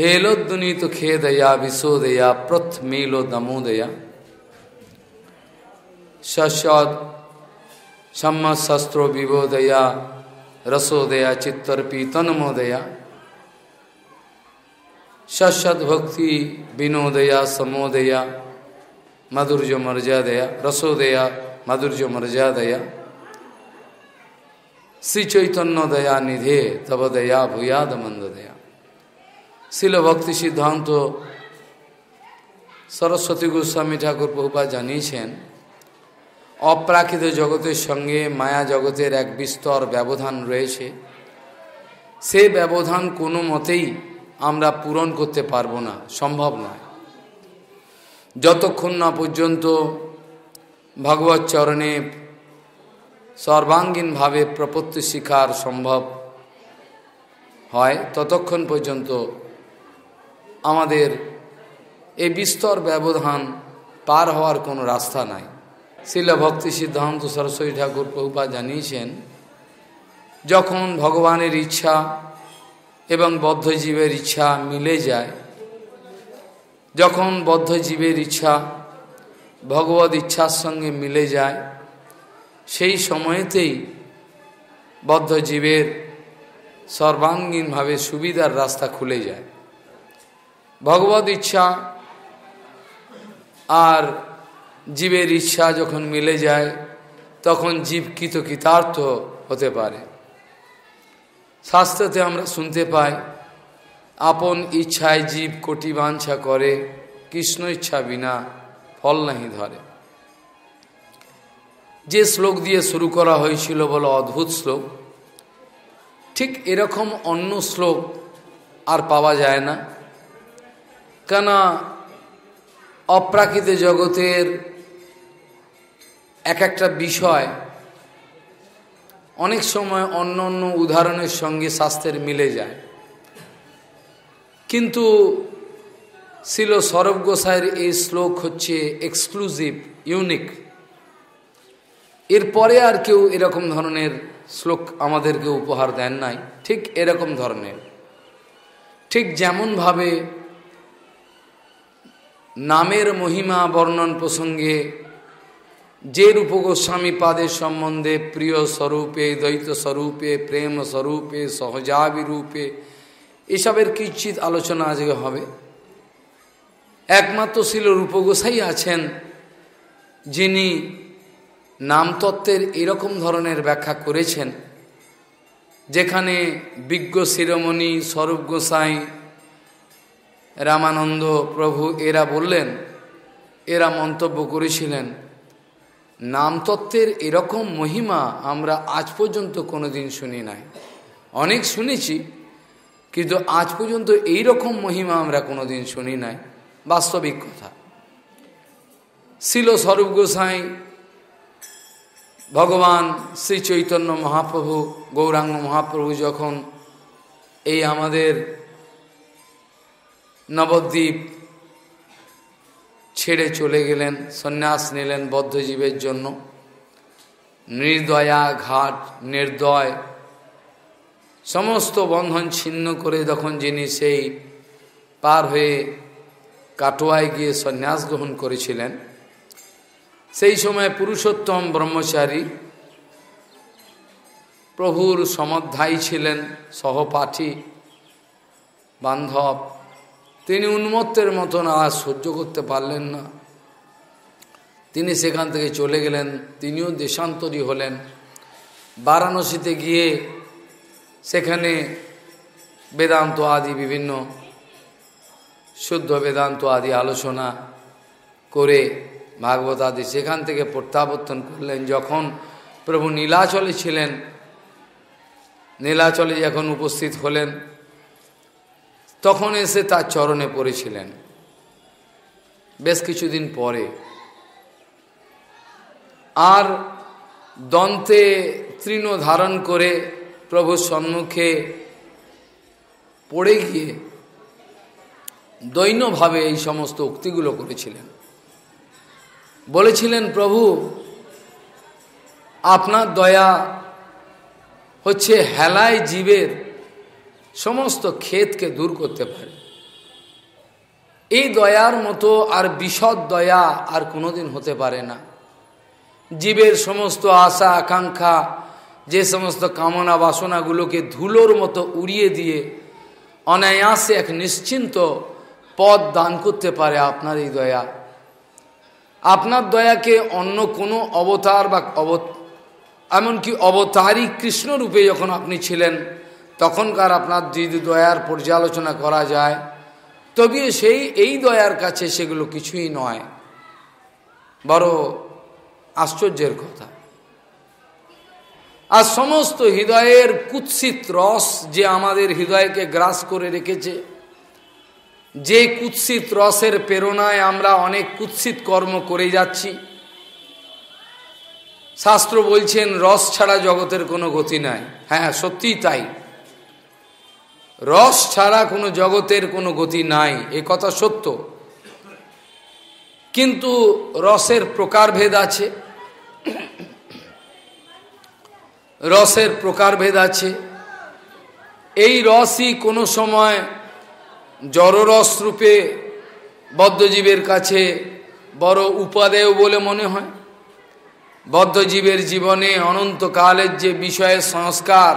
दुनी तो खेदया विशोदया प्रथ मेलो दमोदया शस्त्रो विबोदया रसोदया चित्तर्पी तन्मोदया सशद भक्ति विनोदया समोदया मधुर्य मर्यादया रसोदया मधुर्य मर्यादया श्री चैतन्य दया निधे तब दया भूयाद मंद दया শিল ভক্তি সিদ্ধান্ত সরস্বতী গোস্বামী ঠাকুর প্রভুপা জানিয়েছেন অপ্রাকৃত জগতের সঙ্গে মায়া জগতের এক বিস্তর ব্যবধান রয়েছে সে ব্যবধান কোনো মতেই আমরা পূরণ করতে পারবো না সম্ভব নয় যতক্ষণ না পর্যন্ত ভগবত চরণে সর্বাঙ্গীনভাবে প্রপত্তি শিকার সম্ভব হয় ততক্ষণ পর্যন্ত আমাদের এই বিস্তর ব্যবধান পার হওয়ার কোনো রাস্তা নাই শিলা ভক্তি সিদ্ধান্ত সরস্বতী ঠাকুর প্রভুপা জানিয়েছেন যখন ভগবানের ইচ্ছা এবং বদ্ধজীবের ইচ্ছা মিলে যায় যখন বদ্ধজীবের ইচ্ছা ভগবত ইচ্ছার সঙ্গে মিলে যায় সেই সময়েতেই বদ্ধজীবের সর্বাঙ্গীনভাবে সুবিধার রাস্তা খুলে যায় ভগবত ইচ্ছা আর জীবের ইচ্ছা যখন মিলে যায় তখন জীব কৃতকৃতার্থ হতে পারে শাস্ত্রতে আমরা শুনতে পাই আপন ইচ্ছায় জীব কোটি বাঞ্ছা করে কৃষ্ণ ইচ্ছা বিনা ফল নাহি ধরে যে শ্লোক দিয়ে শুরু করা হয়েছিল বলো অদ্ভুত শ্লোক ঠিক এরকম অন্য শ্লোক আর পাওয়া যায় না কেন অপ্রাকৃত জগতের এক একটা বিষয় অনেক সময় অন্য অন্য উদাহরণের সঙ্গে শাস্ত্রের মিলে যায় কিন্তু ছিল সৌরভ গোসাইয়ের এই শ্লোক হচ্ছে এক্সক্লুসিভ ইউনিক এরপরে আর কেউ এরকম ধরনের শ্লোক আমাদেরকে উপহার দেন নাই ঠিক এরকম ধরনের ঠিক যেমনভাবে নামের মহিমা বর্ণন প্রসঙ্গে যে রূপগোস্বামী পাদের সম্বন্ধে প্রিয় স্বরূপে দ্বৈত স্বরূপে প্রেম স্বরূপে সহজাবিরূপে এসবের কিঞ্চিত আলোচনা আজকে হবে একমাত্র ছিল রূপগোসাই আছেন যিনি নামতত্ত্বের এরকম ধরনের ব্যাখ্যা করেছেন যেখানে বিজ্ঞ শিরোমণি স্বরূপ গোসাই রামানন্দ প্রভু এরা বললেন এরা মন্তব্য করেছিলেন নামতত্ত্বের এরকম মহিমা আমরা আজ পর্যন্ত কোনো দিন শুনি নাই অনেক শুনেছি কিন্তু আজ পর্যন্ত এই রকম মহিমা আমরা কোনো দিন শুনি নাই বাস্তবিক কথা শিল স্বরূপ গোসাই ভগবান শ্রী চৈতন্য মহাপ্রভু গৌরাঙ্গ মহাপ্রভু যখন এই আমাদের নবদ্বীপ ছেড়ে চলে গেলেন সন্ন্যাস নিলেন বদ্ধজীবের জন্য নির্দয়া ঘাট নির্দয় সমস্ত বন্ধন ছিন্ন করে যখন যিনি সেই পার হয়ে কাটোয়ায় গিয়ে সন্ন্যাস গ্রহণ করেছিলেন সেই সময় পুরুষোত্তম ব্রহ্মচারী প্রভুর সমধ্যায়ী ছিলেন সহপাঠী বান্ধব তিনি উন্মত্তের মতন আর সহ্য করতে পারলেন না তিনি সেখান থেকে চলে গেলেন তিনিও দেশান্তরী হলেন বারাণসীতে গিয়ে সেখানে বেদান্ত আদি বিভিন্ন শুদ্ধ বেদান্ত আদি আলোচনা করে ভাগবত আদি সেখান থেকে প্রত্যাবর্তন করলেন যখন প্রভু নীলাচলে ছিলেন নীলাচলে যখন উপস্থিত হলেন তখন এসে তার চরণে পড়েছিলেন বেশ কিছুদিন পরে আর দন্তে তৃণ ধারণ করে প্রভু সম্মুখে পড়ে গিয়ে দৈন্যভাবে এই সমস্ত উক্তিগুলো করেছিলেন বলেছিলেন প্রভু আপনার দয়া হচ্ছে হেলায় জীবের সমস্ত ক্ষেতকে দূর করতে পারে এই দয়ার মতো আর বিশদ দয়া আর কোনোদিন হতে পারে না জীবের সমস্ত আশা আকাঙ্ক্ষা যে সমস্ত কামনা বাসনাগুলোকে ধুলোর মতো উড়িয়ে দিয়ে অনায়াসে এক নিশ্চিন্ত পদ দান করতে পারে আপনার এই দয়া আপনার দয়াকে অন্য কোনো অবতার বা অব এমনকি অবতারী কৃষ্ণরূপে যখন আপনি ছিলেন তখনকার আপনার যদি দয়ার পর্যালোচনা করা যায় তবে সেই এই দয়ার কাছে সেগুলো কিছুই নয় বড় আশ্চর্যের কথা আর সমস্ত হৃদয়ের কুৎসিত রস যে আমাদের হৃদয়কে গ্রাস করে রেখেছে যে কুৎসিত রসের প্রেরণায় আমরা অনেক কুৎসিত কর্ম করে যাচ্ছি শাস্ত্র বলছেন রস ছাড়া জগতের কোনো গতি নাই হ্যাঁ সত্যিই তাই রস ছাড়া কোনো জগতের কোনো গতি নাই এ কথা সত্য কিন্তু রসের প্রকারভেদ আছে রসের প্রকারভেদ আছে এই রসই কোনো সময় জড়রস রূপে বদ্ধজীবের কাছে বড় উপাদেয় বলে মনে হয় বদ্ধজীবের জীবনে অনন্তকালের যে বিষয়ের সংস্কার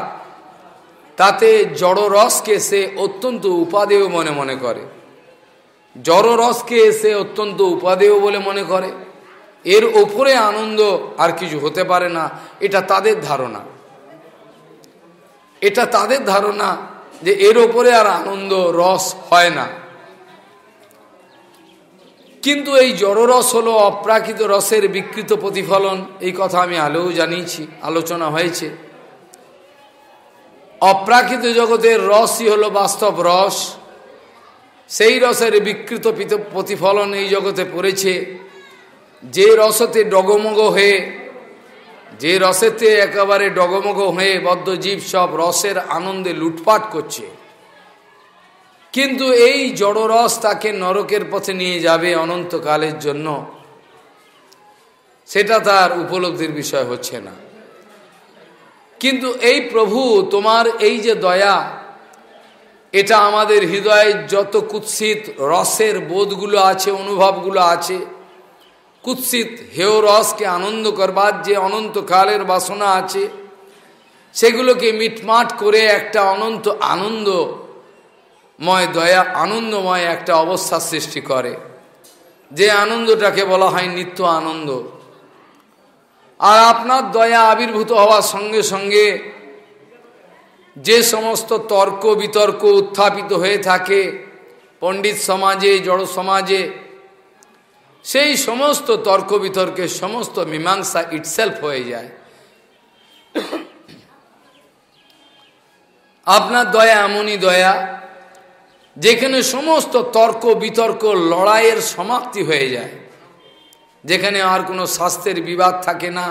তাতে জড়রসকে সে অত্যন্ত উপাদেয় মনে মনে করে জড়রসকে সে অত্যন্ত উপাদেয় বলে মনে করে এর ওপরে আনন্দ আর কিছু হতে পারে না এটা তাদের ধারণা এটা তাদের ধারণা যে এর ওপরে আর আনন্দ রস হয় না কিন্তু এই জড়রস হলো অপ্রাকৃত রসের বিকৃত প্রতিফলন এই কথা আমি আলেও জানিয়েছি আলোচনা হয়েছে অপ্রাকৃত জগতের রসই হলো বাস্তব রস সেই রসের বিকৃত প্রতিফলন এই জগতে পড়েছে যে রসতে ডগমগ হয়ে যে রসেতে একেবারে ডগমগ হয়ে বদ্ধজীব সব রসের আনন্দে লুটপাট করছে কিন্তু এই জড়রস তাকে নরকের পথে নিয়ে যাবে অনন্তকালের জন্য সেটা তার উপলব্ধির বিষয় হচ্ছে না কিন্তু এই প্রভু তোমার এই যে দয়া এটা আমাদের হৃদয়ে যত কুৎসিত রসের বোধগুলো আছে অনুভবগুলো আছে কুৎসিত হেয় রসকে আনন্দ করবার যে অনন্তকালের বাসনা আছে সেগুলোকে মিটমাট করে একটা অনন্ত আনন্দময় দয়া আনন্দময় একটা অবস্থা সৃষ্টি করে যে আনন্দটাকে বলা হয় নিত্য আনন্দ আর আপনার দয়া আবির্ভূত হওয়ার সঙ্গে সঙ্গে যে সমস্ত তর্ক বিতর্ক উত্থাপিত হয়ে থাকে পণ্ডিত সমাজে জড় সমাজে সেই সমস্ত তর্ক বিতর্কের সমস্ত মীমাংসা ইটসেলফ হয়ে যায় আপনার দয়া এমনই দয়া যেখানে সমস্ত তর্ক বিতর্ক লড়াইয়ের সমাপ্তি হয়ে যায় যেখানে আর কোনো স্বাস্থ্যের বিবাদ থাকে না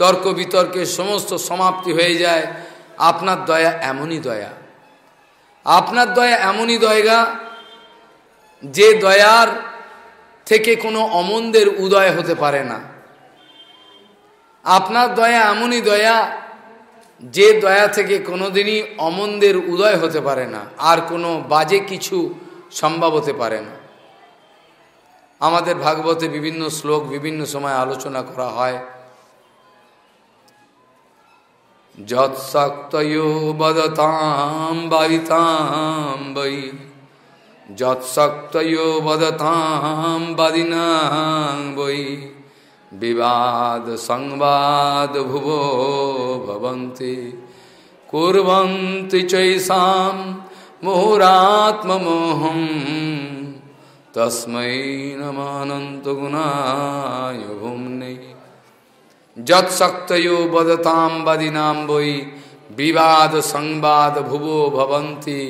তর্ক বিতর্কে সমস্ত সমাপ্তি হয়ে যায় আপনার দয়া এমনই দয়া আপনার দয়া এমনই দয়া যে দয়ার থেকে কোনো অমন্দের উদয় হতে পারে না আপনার দয়া এমনই দয়া যে দয়া থেকে কোনোদিনই অমন্দের উদয় হতে পারে না আর কোনো বাজে কিছু সম্ভব হতে পারে না আমাদের ভাগবতে বিভিন্ন শ্লোক বিভিন্ন সময় আলোচনা করা হয় যৎসক্তয়ো বদতাম বাদিতাম বৈ যৎসক্তয়ো বদতাম বাদিনাং বৈ বিবাদ সংবাদ ভুবো ভবন্তি কুর্বন্তি চৈষাম মোহরাত্মমোহম তস্মৈ নমানন্তগুণায় ভুম্নে যৎসক্তয়ো বদতাম বদিনাম বৈ বিবাদ সংবাদ ভুবো ভবন্তি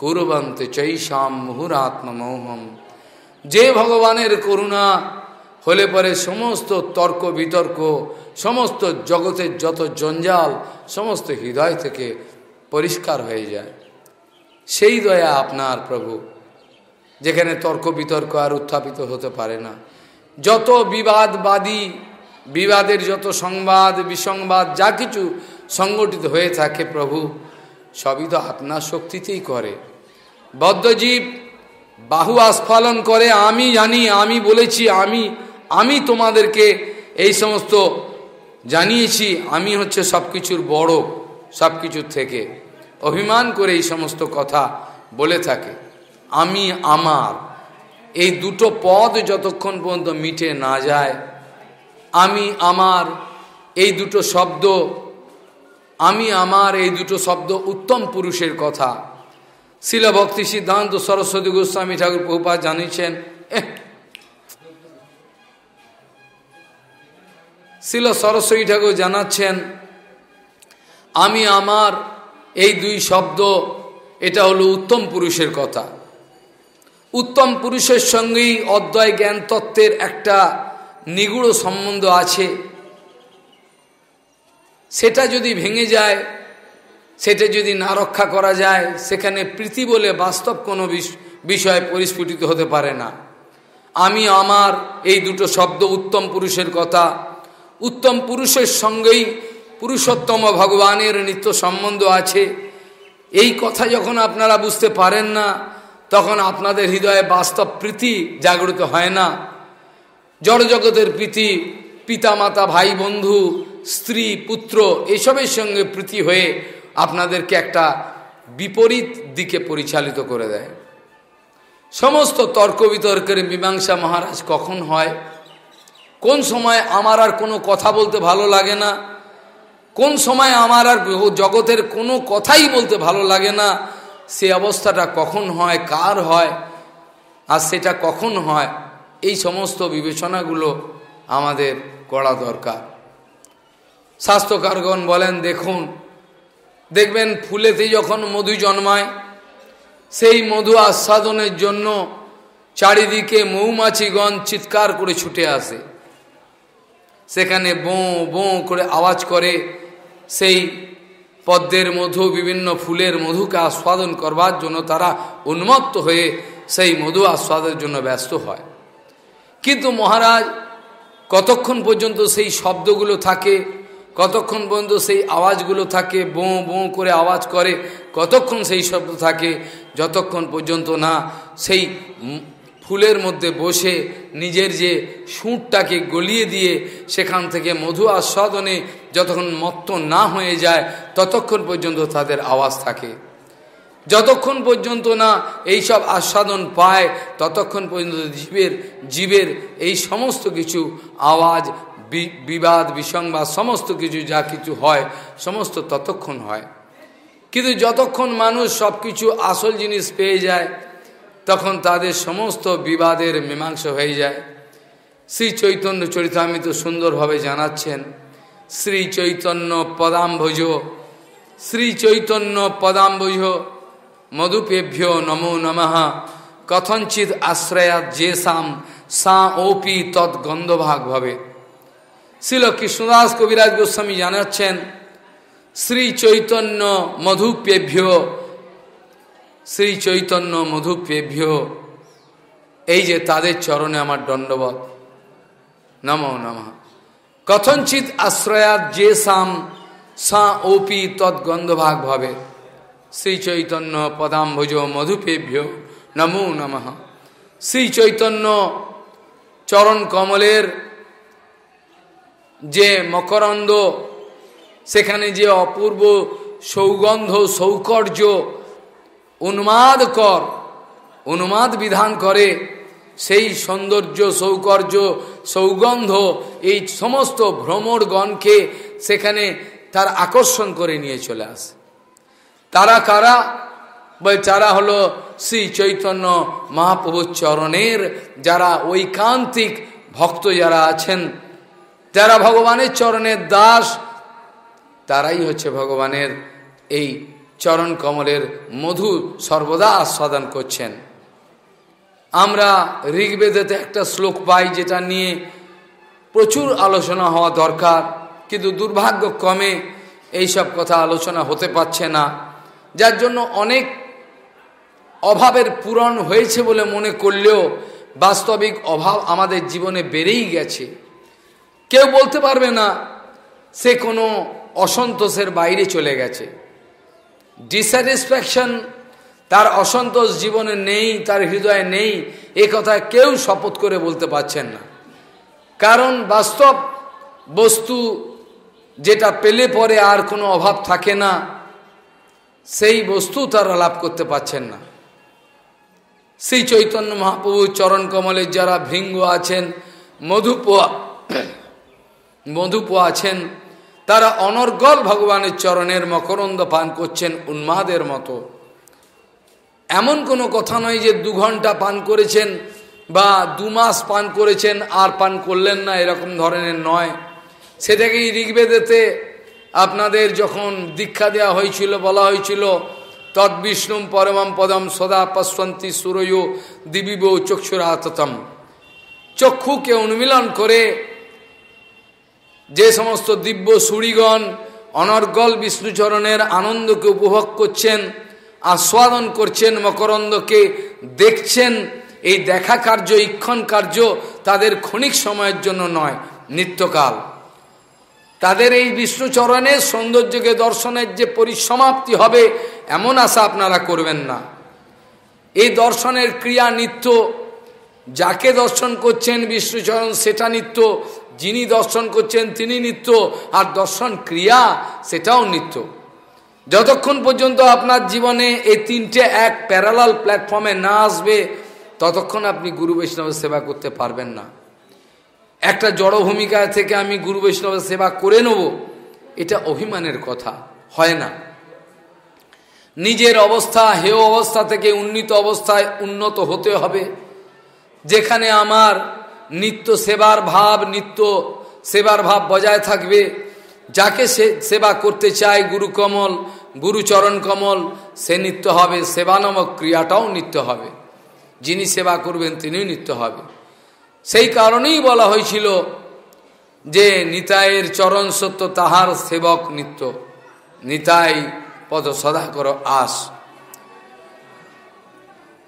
কুরবন্ত চৈষাম মুহুরাত্মমৌহম যে ভগবানের করুণা হলে পরে সমস্ত তর্ক বিতর্ক সমস্ত জগতের যত জঞ্জাল সমস্ত হৃদয় থেকে পরিষ্কার হয়ে যায় সেই দয়া আপনার প্রভু যেখানে তর্ক বিতর্ক আর উত্থাপিত হতে পারে না যত বিবাদবাদী বিবাদের যত সংবাদ বিসংবাদ যা কিছু সংগঠিত হয়ে থাকে প্রভু সবই তো আপনার শক্তিতেই করে বদ্ধজীব বাহু আস্ফালন করে আমি জানি আমি বলেছি আমি আমি তোমাদেরকে এই সমস্ত জানিয়েছি আমি হচ্ছে সব কিছুর বড় সব কিছুর থেকে অভিমান করে এই সমস্ত কথা বলে থাকে আমি আমার এই দুটো পদ যতক্ষণ পর্যন্ত মিটে না যায় আমি আমার এই দুটো শব্দ আমি আমার এই দুটো শব্দ উত্তম পুরুষের কথা শিলভক্তি সিদ্ধান্ত সরস্বতী গোস্বামী ঠাকুর প্রভুপা জানিয়েছেন শিল সরস্বতী ঠাকুর জানাচ্ছেন আমি আমার এই দুই শব্দ এটা হলো উত্তম পুরুষের কথা উত্তম পুরুষের সঙ্গেই অদ্বয় জ্ঞান তত্ত্বের একটা নিগুড় সম্বন্ধ আছে সেটা যদি ভেঙে যায় সেটা যদি না রক্ষা করা যায় সেখানে প্রীতি বলে বাস্তব কোনো বিষয় পরিস্ফুটিত হতে পারে না আমি আমার এই দুটো শব্দ উত্তম পুরুষের কথা উত্তম পুরুষের সঙ্গেই পুরুষোত্তম ভগবানের নিত্য সম্বন্ধ আছে এই কথা যখন আপনারা বুঝতে পারেন না তখন আপনাদের হৃদয়ে বাস্তব প্রীতি জাগ্রত হয় না জড়জগতের প্রীতি পিতামাতা ভাই বন্ধু স্ত্রী পুত্র এসবের সঙ্গে প্রীতি হয়ে আপনাদেরকে একটা বিপরীত দিকে পরিচালিত করে দেয় সমস্ত তর্ক বিতর্কের মীমাংসা মহারাজ কখন হয় কোন সময় আমার আর কোনো কথা বলতে ভালো লাগে না কোন সময় আমার আর জগতের কোনো কথাই বলতে ভালো লাগে না সে অবস্থাটা কখন হয় কার হয় আর সেটা কখন হয় এই সমস্ত বিবেচনাগুলো আমাদের করা দরকার স্বাস্থ্যকারগণ বলেন দেখুন দেখবেন ফুলেতে যখন মধু জন্মায় সেই মধু আস্বাদনের জন্য চারিদিকে মৌমাছিগণ চিৎকার করে ছুটে আসে সেখানে বোঁ বোঁ করে আওয়াজ করে সেই পদ্মের মধু বিভিন্ন ফুলের মধুকে আস্বাদন করবার জন্য তারা উন্মত্ত হয়ে সেই মধু আস্বাদের জন্য ব্যস্ত হয় কিন্তু মহারাজ কতক্ষণ পর্যন্ত সেই শব্দগুলো থাকে কতক্ষণ পর্যন্ত সেই আওয়াজগুলো থাকে বোঁ বোঁ করে আওয়াজ করে কতক্ষণ সেই শব্দ থাকে যতক্ষণ পর্যন্ত না সেই ফুলের মধ্যে বসে নিজের যে সুঁটটাকে গলিয়ে দিয়ে সেখান থেকে মধু আস্বাদনে যতক্ষণ মত্ত না হয়ে যায় ততক্ষণ পর্যন্ত তাদের আওয়াজ থাকে যতক্ষণ পর্যন্ত না এই সব আস্বাদন পায় ততক্ষণ পর্যন্ত জীবের জীবের এই সমস্ত কিছু আওয়াজ বিবাদ বিসংবাদ সমস্ত কিছু যা কিছু হয় সমস্ত ততক্ষণ হয় কিন্তু যতক্ষণ মানুষ সব কিছু আসল জিনিস পেয়ে যায় তখন তাদের সমস্ত বিবাদের মীমাংসা হয়ে যায় শ্রী চৈতন্য চরিতামৃত সুন্দরভাবে জানাচ্ছেন শ্রী চৈতন্য পদাম্ভজ শ্রী চৈতন্য পদাম্বুজ মধুপেভ্য নমো নমঃ কথঞ্চিত আশ্রয়া যে সাম সা ওপি গন্ধভাগ ভাবে শিল কৃষ্ণদাস কবিরাজ গোস্বামী জানাচ্ছেন শ্রী চৈতন্য মধুপেভ্য শ্রী চৈতন্য মধুপেভ্য এই যে তাদের চরণে আমার দণ্ডবধ নম নম কথঞ্চিত আশ্রয়াত যে সাম সা ওপি তৎগন্ধভাগ ভাবে শ্রী চৈতন্য পদাম্ভুজ মধুপেভ্য নমো নম শ্রী চৈতন্য চরণ কমলের যে মকরন্দ সেখানে যে অপূর্ব সৌগন্ধ সৌকর্য উন্মাদ কর অনুমাদ বিধান করে সেই সৌন্দর্য সৌকর্য সৌগন্ধ এই সমস্ত ভ্রমরগণকে সেখানে তার আকর্ষণ করে নিয়ে চলে আসে তারা কারা বা তারা হলো শ্রী চৈতন্য মহাপ্রভুর চরণের যারা ঐকান্তিক ভক্ত যারা আছেন যারা ভগবানের চরণের দাস তারাই হচ্ছে ভগবানের এই চরণ কমলের মধু সর্বদা আস্বাদন করছেন আমরা ঋগ্বেদেতে একটা শ্লোক পাই যেটা নিয়ে প্রচুর আলোচনা হওয়া দরকার কিন্তু দুর্ভাগ্যক্রমে এইসব কথা আলোচনা হতে পারছে না যার জন্য অনেক অভাবের পূরণ হয়েছে বলে মনে করলেও বাস্তবিক অভাব আমাদের জীবনে বেড়েই গেছে কেউ বলতে পারবে না সে কোনো অসন্তোষের বাইরে চলে গেছে ডিস্যাটিসফ্যাকশন তার অসন্তোষ জীবনে নেই তার হৃদয়ে নেই এ কথা কেউ শপথ করে বলতে পারছেন না কারণ বাস্তব বস্তু যেটা পেলে পরে আর কোনো অভাব থাকে না সেই বস্তু তারা লাভ করতে পারছেন না শ্রী চৈতন্য মহাপ্রভুর চরণ কমলের যারা ভৃঙ্গ আছেন মধুপোয়া মধুপোয়া আছেন তারা অনর্গল ভগবানের চরণের মকরন্দ পান করছেন উন্মাদের মতো এমন কোনো কথা নয় যে দু ঘন্টা পান করেছেন বা দু মাস পান করেছেন আর পান করলেন না এরকম ধরনের নয় সেটাকেই ঋগ্বেদেতে আপনাদের যখন দীক্ষা দেওয়া হয়েছিল বলা হয়েছিল বিষ্ণু পরমম পদম সদা পশ্বন্তী সুরয় দিবিব চক্ষুরাততম চক্ষুকে উন্মিলন করে যে সমস্ত দিব্য সুরিগণ অনর্গল বিষ্ণুচরণের আনন্দকে উপভোগ করছেন আস্বাদন করছেন মকরন্দকে দেখছেন এই দেখা কার্য ইক্ষণ কার্য তাদের ক্ষণিক সময়ের জন্য নয় নিত্যকাল তাদের এই বিষ্ণুচরণের সৌন্দর্যকে দর্শনের যে পরিসমাপ্তি হবে এমন আশা আপনারা করবেন না এই দর্শনের ক্রিয়া নিত্য যাকে দর্শন করছেন বিষ্ণুচরণ সেটা নিত্য যিনি দর্শন করছেন তিনি নিত্য আর দর্শন ক্রিয়া সেটাও নিত্য যতক্ষণ পর্যন্ত আপনার জীবনে এই তিনটে এক প্যারালাল প্ল্যাটফর্মে না আসবে ততক্ষণ আপনি গুরু বৈষ্ণবের সেবা করতে পারবেন না একটা জড় ভূমিকা থেকে আমি গুরু বৈষ্ণবের সেবা করে নেব এটা অভিমানের কথা হয় না নিজের অবস্থা হেয় অবস্থা থেকে উন্নীত অবস্থায় উন্নত হতে হবে যেখানে আমার নিত্য সেবার ভাব নিত্য সেবার ভাব বজায় থাকবে যাকে সে সেবা করতে চায় গুরুকমল গুরুচরণ কমল সে নিত্য হবে সেবা নামক ক্রিয়াটাও নিত্য হবে যিনি সেবা করবেন তিনিও নিত্য হবে সেই কারণেই বলা হয়েছিল যে নিতায়ের চরণ সত্য তাহার সেবক নিত্য নিতাই পদ সদা কর আস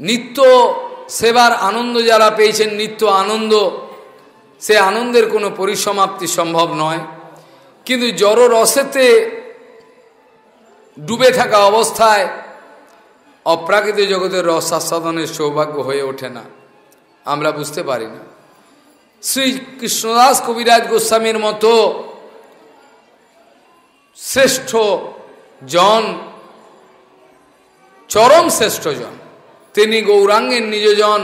নিত্য সেবার আনন্দ যারা পেয়েছেন নিত্য আনন্দ সে আনন্দের কোনো পরিসমাপ্তি সম্ভব নয় কিন্তু জড় রসেতে ডুবে থাকা অবস্থায় অপ্রাকৃত জগতের রস আস্বাদনের সৌভাগ্য হয়ে ওঠে না আমরা বুঝতে পারি না শ্রী কৃষ্ণদাস কবিরাজ গোস্বামীর মতো শ্রেষ্ঠ জন চরম শ্রেষ্ঠ জন তিনি গৌরাঙ্গের নিজজন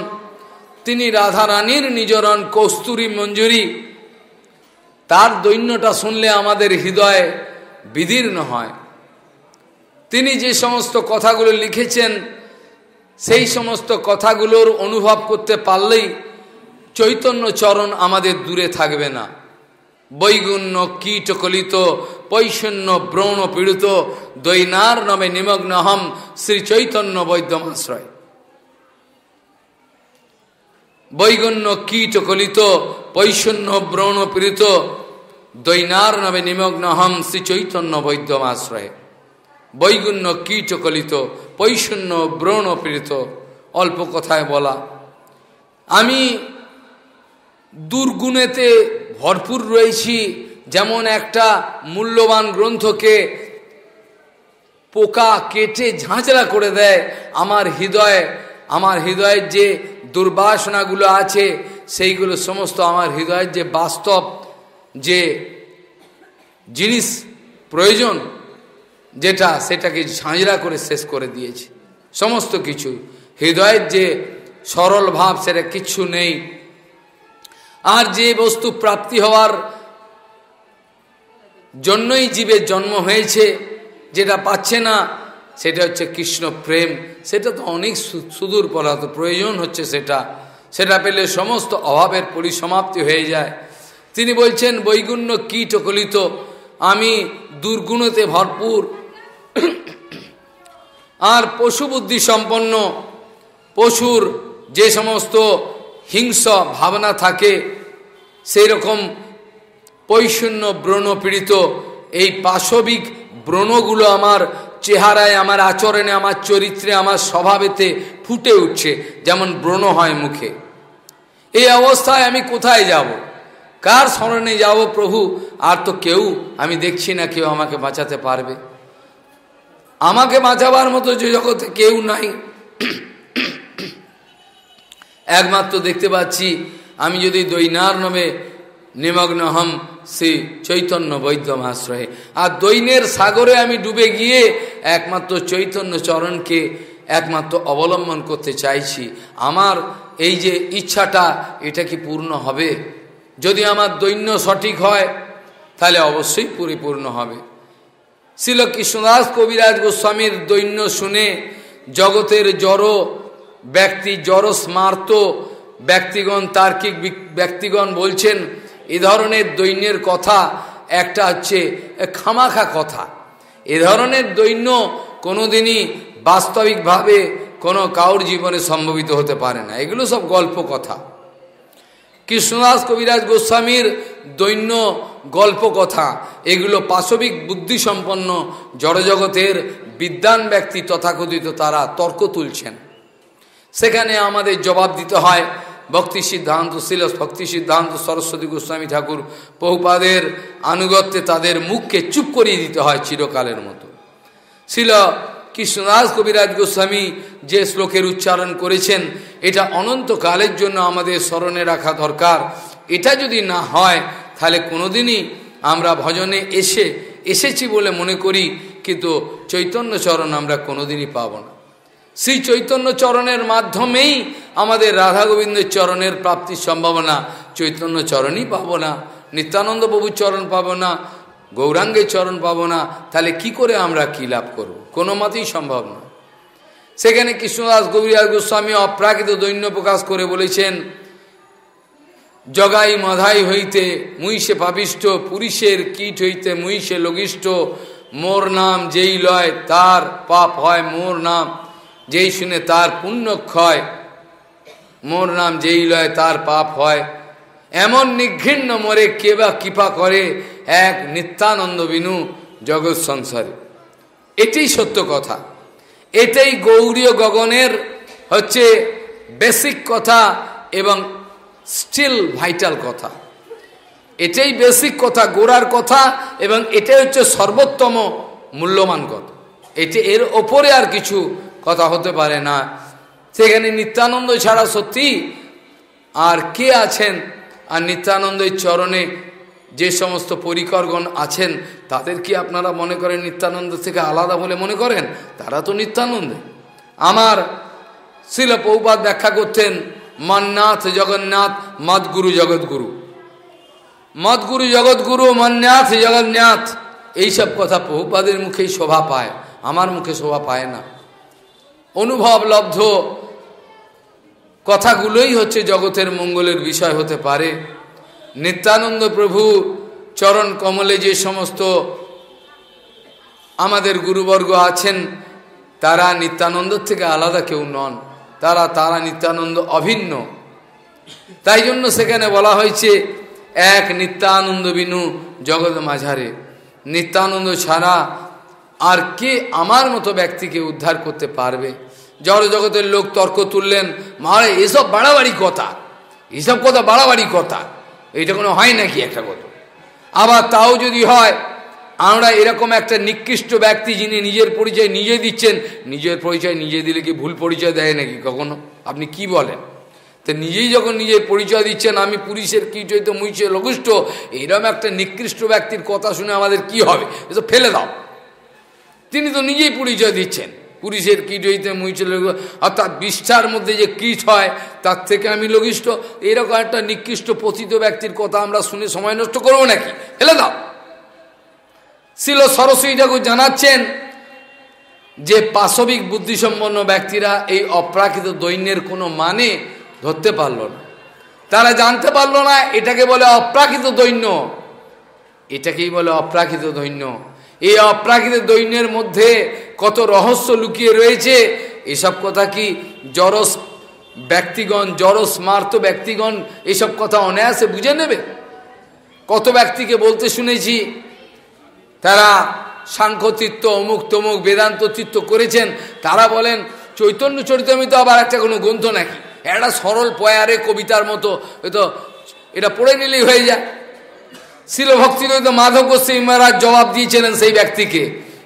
তিনি রাধারানীর নিজরণ কস্তুরী মঞ্জুরি তার দৈন্যটা শুনলে আমাদের হৃদয়ে বিদীর্ণ হয় তিনি যে সমস্ত কথাগুলো লিখেছেন সেই সমস্ত কথাগুলোর অনুভব করতে পারলেই চৈতন্য চরণ আমাদের দূরে থাকবে না বৈগুণ্য কীটকলিত পৈশন্য ব্রণ পীড়িত দৈনার নমে নিমগ্নহম শ্রী চৈতন্য বৈদ্যমাশ্রয় বৈগণ্য কীট কলিত পৈশন্য ব্রণ পীড়িত দৈনার নবে নিমগ্ন হম শ্রী চৈতন্য বৈদ্যমাশ্রয়ে বৈগুণ্য কীট কলিত পৈশন্য ব্রণ পীড়িত অল্প কথায় বলা আমি দুর্গুণেতে ভরপুর রয়েছি যেমন একটা মূল্যবান গ্রন্থকে পোকা কেটে ঝাঁঝরা করে দেয় আমার হৃদয় আমার হৃদয়ের যে দুর্বাসনাগুলো আছে সেইগুলো সমস্ত আমার হৃদয়ের যে বাস্তব যে জিনিস প্রয়োজন যেটা সেটাকে ঝাঁঝরা করে শেষ করে দিয়েছে সমস্ত কিছু হৃদয়ের যে সরল ভাব সেটা কিচ্ছু নেই আর যে বস্তু প্রাপ্তি হওয়ার জন্যই জীবের জন্ম হয়েছে যেটা পাচ্ছে না সেটা হচ্ছে কৃষ্ণ প্রেম সেটা তো অনেক সুদূর পরাত প্রয়োজন হচ্ছে সেটা সেটা পেলে সমস্ত অভাবের পরিসমাপ্তি হয়ে যায় তিনি বলছেন বৈগুণ্য কীট কলিত আমি দুর্গুণতে ভরপুর আর পশু বুদ্ধি সম্পন্ন পশুর যে সমস্ত হিংস ভাবনা থাকে সেই রকম পৈশূন্য ব্রণ পীড়িত এই পাশবিক ব্রণগুলো আমার চেহারায় আমার আচরণে আমার চরিত্রে আমার স্বভাবেতে ফুটে উঠছে যেমন ব্রণ হয় মুখে এই অবস্থায় আমি কোথায় যাব। কার স্মরণে যাব প্রভু আর তো কেউ আমি দেখছি না কেউ আমাকে বাঁচাতে পারবে আমাকে বাঁচাবার মতো যে জগতে কেউ নাই একমাত্র দেখতে পাচ্ছি আমি যদি দৈনার নামে নিমগ্ন হম শ্রী চৈতন্য বৈদ্যমাশ্রয়ে আর দৈনের সাগরে আমি ডুবে গিয়ে একমাত্র চৈতন্য চরণকে একমাত্র অবলম্বন করতে চাইছি আমার এই যে ইচ্ছাটা এটা কি পূর্ণ হবে যদি আমার দৈন্য সঠিক হয় তাহলে অবশ্যই পরিপূর্ণ হবে শিল কৃষ্ণদাস কবিরাজ গোস্বামীর দৈন্য শুনে জগতের জড় ব্যক্তি জড় স্মার্ত ব্যক্তিগণ তার্কিক ব্যক্তিগণ বলছেন এ ধরনের দৈন্যের কথা একটা হচ্ছে খামাখা কথা এ ধরনের দৈন্য কোনোদিনই বাস্তবিকভাবে কোনো কাউর জীবনে সম্ভবিত হতে পারে না এগুলো সব গল্প কথা কৃষ্ণদাস কবিরাজ গোস্বামীর দৈন্য গল্প কথা এগুলো পাশবিক বুদ্ধিসম্পন্ন জড়জগতের বিদ্যান ব্যক্তি তথাকথিত তারা তর্ক তুলছেন সেখানে আমাদের জবাব দিতে হয় ভক্তি সিদ্ধান্ত শিল ভক্তি সিদ্ধান্ত সরস্বতী গোস্বামী ঠাকুর বহুপাদের আনুগত্যে তাদের মুখকে চুপ করিয়ে দিতে হয় চিরকালের মতো শিল কৃষ্ণদাস কবিরাজ গোস্বামী যে শ্লোকের উচ্চারণ করেছেন এটা অনন্তকালের জন্য আমাদের স্মরণে রাখা দরকার এটা যদি না হয় তাহলে কোনোদিনই আমরা ভজনে এসে এসেছি বলে মনে করি কিন্তু চৈতন্য চরণ আমরা কোনোদিনই পাব না শ্রী চৈতন্য চরণের মাধ্যমেই আমাদের রাধা গোবিন্দের চরণের প্রাপ্তির সম্ভাবনা চৈতন্য চরণই পাব না নিত্যানন্দ প্রভুর চরণ পাব না গৌরাঙ্গের চরণ পাব না তাহলে কি করে আমরা কি লাভ করব কোনো মতেই সম্ভব না সেখানে কৃষ্ণদাস গৌরীদাস গোস্বামী অপ্রাকৃত দৈন্য প্রকাশ করে বলেছেন জগাই মাধাই হইতে মুইষে পাপিষ্ট পুরুষের কীট হইতে মুইষে লঘিষ্ঠ মোর নাম যেই লয় তার পাপ হয় মোর নাম যেই শুনে তার পুণ্য ক্ষয় মোর নাম যেই লয় তার পাপ হয় এমন নিঘৃণ্য মরে কে বা কৃপা করে এক নিত্যানন্দ বিনু জগৎ সংসারে এটাই সত্য কথা এটাই গৌরীয় গগনের হচ্ছে বেসিক কথা এবং স্টিল ভাইটাল কথা এটাই বেসিক কথা গোড়ার কথা এবং এটাই হচ্ছে সর্বোত্তম মূল্যবান কথা এটি এর ওপরে আর কিছু কথা হতে পারে না সেখানে নিত্যানন্দ ছাড়া সত্যি আর কে আছেন আর নিত্যানন্দের চরণে যে সমস্ত পরিকরগণ আছেন তাদের কি আপনারা মনে করেন নিত্যানন্দ থেকে আলাদা বলে মনে করেন তারা তো নিত্যানন্দে আমার শিলপৌপাত ব্যাখ্যা করতেন মান্নাথ জগন্নাথ মদগুরু জগৎগুরু মদগুরু জগৎগুরু মান্নাথ জগন্নাথ এইসব কথা বহুপাদের মুখেই শোভা পায় আমার মুখে শোভা পায় না অনুভব লব্ধ কথাগুলোই হচ্ছে জগতের মঙ্গলের বিষয় হতে পারে নিত্যানন্দ প্রভু চরণ কমলে যে সমস্ত আমাদের গুরুবর্গ আছেন তারা নিত্যানন্দ থেকে আলাদা কেউ নন তারা তারা নিত্যানন্দ অভিন্ন তাই জন্য সেখানে বলা হয়েছে এক নিত্যানন্দ বিনু জগৎ মাঝারে নিত্যানন্দ ছাড়া আর কে আমার মতো ব্যক্তিকে উদ্ধার করতে পারবে জগতের লোক তর্ক তুললেন মারে এসব বাড়াবাড়ি কথা এসব কথা বাড়াবাড়ি কথা এটা কোনো হয় নাকি একটা কথা আবার তাও যদি হয় আমরা এরকম একটা নিকৃষ্ট ব্যক্তি যিনি নিজের পরিচয় নিজে দিচ্ছেন নিজের পরিচয় নিজে দিলে কি ভুল পরিচয় দেয় নাকি কখনো আপনি কি বলেন তো নিজেই যখন নিজের পরিচয় দিচ্ছেন আমি পুলিশের কি চৈত মুইচে লঘুষ্ট এরকম একটা নিকৃষ্ট ব্যক্তির কথা শুনে আমাদের কি হবে এসব ফেলে দাও তিনি তো নিজেই পরিচয় দিচ্ছেন পুরুষের কীট হইতে মুইচল অর্থাৎ বিষ্ঠার মধ্যে যে কীট হয় তার থেকে আমি লঘিষ্ঠ এরকম একটা নিকৃষ্ট পতিত ব্যক্তির কথা আমরা শুনে সময় নষ্ট করবো নাকি হেলে দাও শিল সরস্বতী ঠাকুর জানাচ্ছেন যে পাশবিক বুদ্ধিসম্পন্ন ব্যক্তিরা এই অপ্রাকৃত দৈন্যের কোনো মানে ধরতে পারল না তারা জানতে পারল না এটাকে বলে অপ্রাকৃত দৈন্য এটাকেই বলে অপ্রাকৃত দৈন্য এই অপ্রাকৃত দৈন্যের মধ্যে কত রহস্য লুকিয়ে রয়েছে এসব কথা কি জরস ব্যক্তিগণ জরস মার্ত ব্যক্তিগণ এসব কথা অনায়াসে বুঝে নেবে কত ব্যক্তিকে বলতে শুনেছি তারা সাংখ্যতীর্থ অমুক তমুক বেদান্ত তীর্থ করেছেন তারা বলেন চৈতন্য চরিত্রমিত আবার একটা কোনো গ্রন্থ নাকি একটা সরল পয়ারে কবিতার মতো তো এটা পড়ে নিলেই হয়ে যায় শিলভক্তি ভক্তিরহিত মাধব গোস্বামী মহারাজ জবাব দিয়েছিলেন সেই ব্যক্তিকে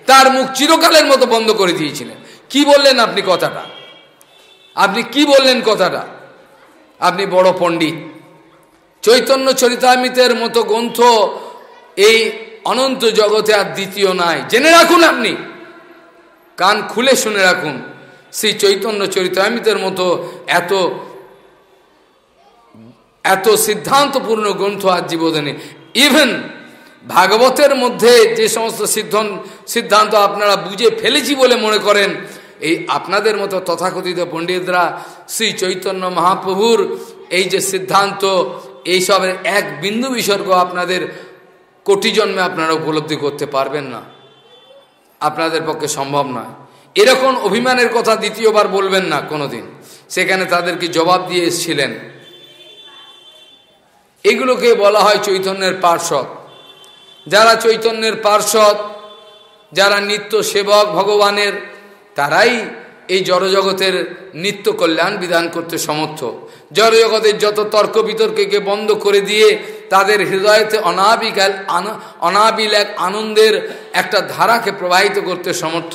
তার মুখ চিরকালের মতো বন্ধ করে দিয়েছিলেন কি বললেন আপনি কথাটা আপনি কি বললেন কথাটা আপনি বড় পণ্ডিত চৈতন্য চরিতামিতের মতো গ্রন্থ এই অনন্ত জগতে আর দ্বিতীয় নাই জেনে রাখুন আপনি কান খুলে শুনে রাখুন সেই চৈতন্য চরিতামিতের মতো এত এত সিদ্ধান্তপূর্ণ গ্রন্থ আর জীবনে ইভেন ভাগবতের মধ্যে যে সমস্ত সিদ্ধান্ত সিদ্ধান্ত আপনারা বুঝে ফেলেছি বলে মনে করেন এই আপনাদের মতো তথাকথিত পণ্ডিতরা শ্রী চৈতন্য মহাপ্রভুর এই যে সিদ্ধান্ত এইসবের এক বিন্দু বিসর্গ আপনাদের কোটি জন্মে আপনারা উপলব্ধি করতে পারবেন না আপনাদের পক্ষে সম্ভব নয় এরকম অভিমানের কথা দ্বিতীয়বার বলবেন না কোনোদিন সেখানে তাদেরকে জবাব দিয়ে এসেছিলেন এগুলোকে বলা হয় চৈতন্যের পার্শ্বদ যারা চৈতন্যের পার্শ্বদ যারা নিত্য সেবক ভগবানের তারাই এই জড়জগতের নিত্য কল্যাণ বিধান করতে সমর্থ জড়জগতের যত তর্ক বিতর্ককে বন্ধ করে দিয়ে তাদের হৃদয়তে অনাবিকাল অনাবিল এক আনন্দের একটা ধারাকে প্রবাহিত করতে সমর্থ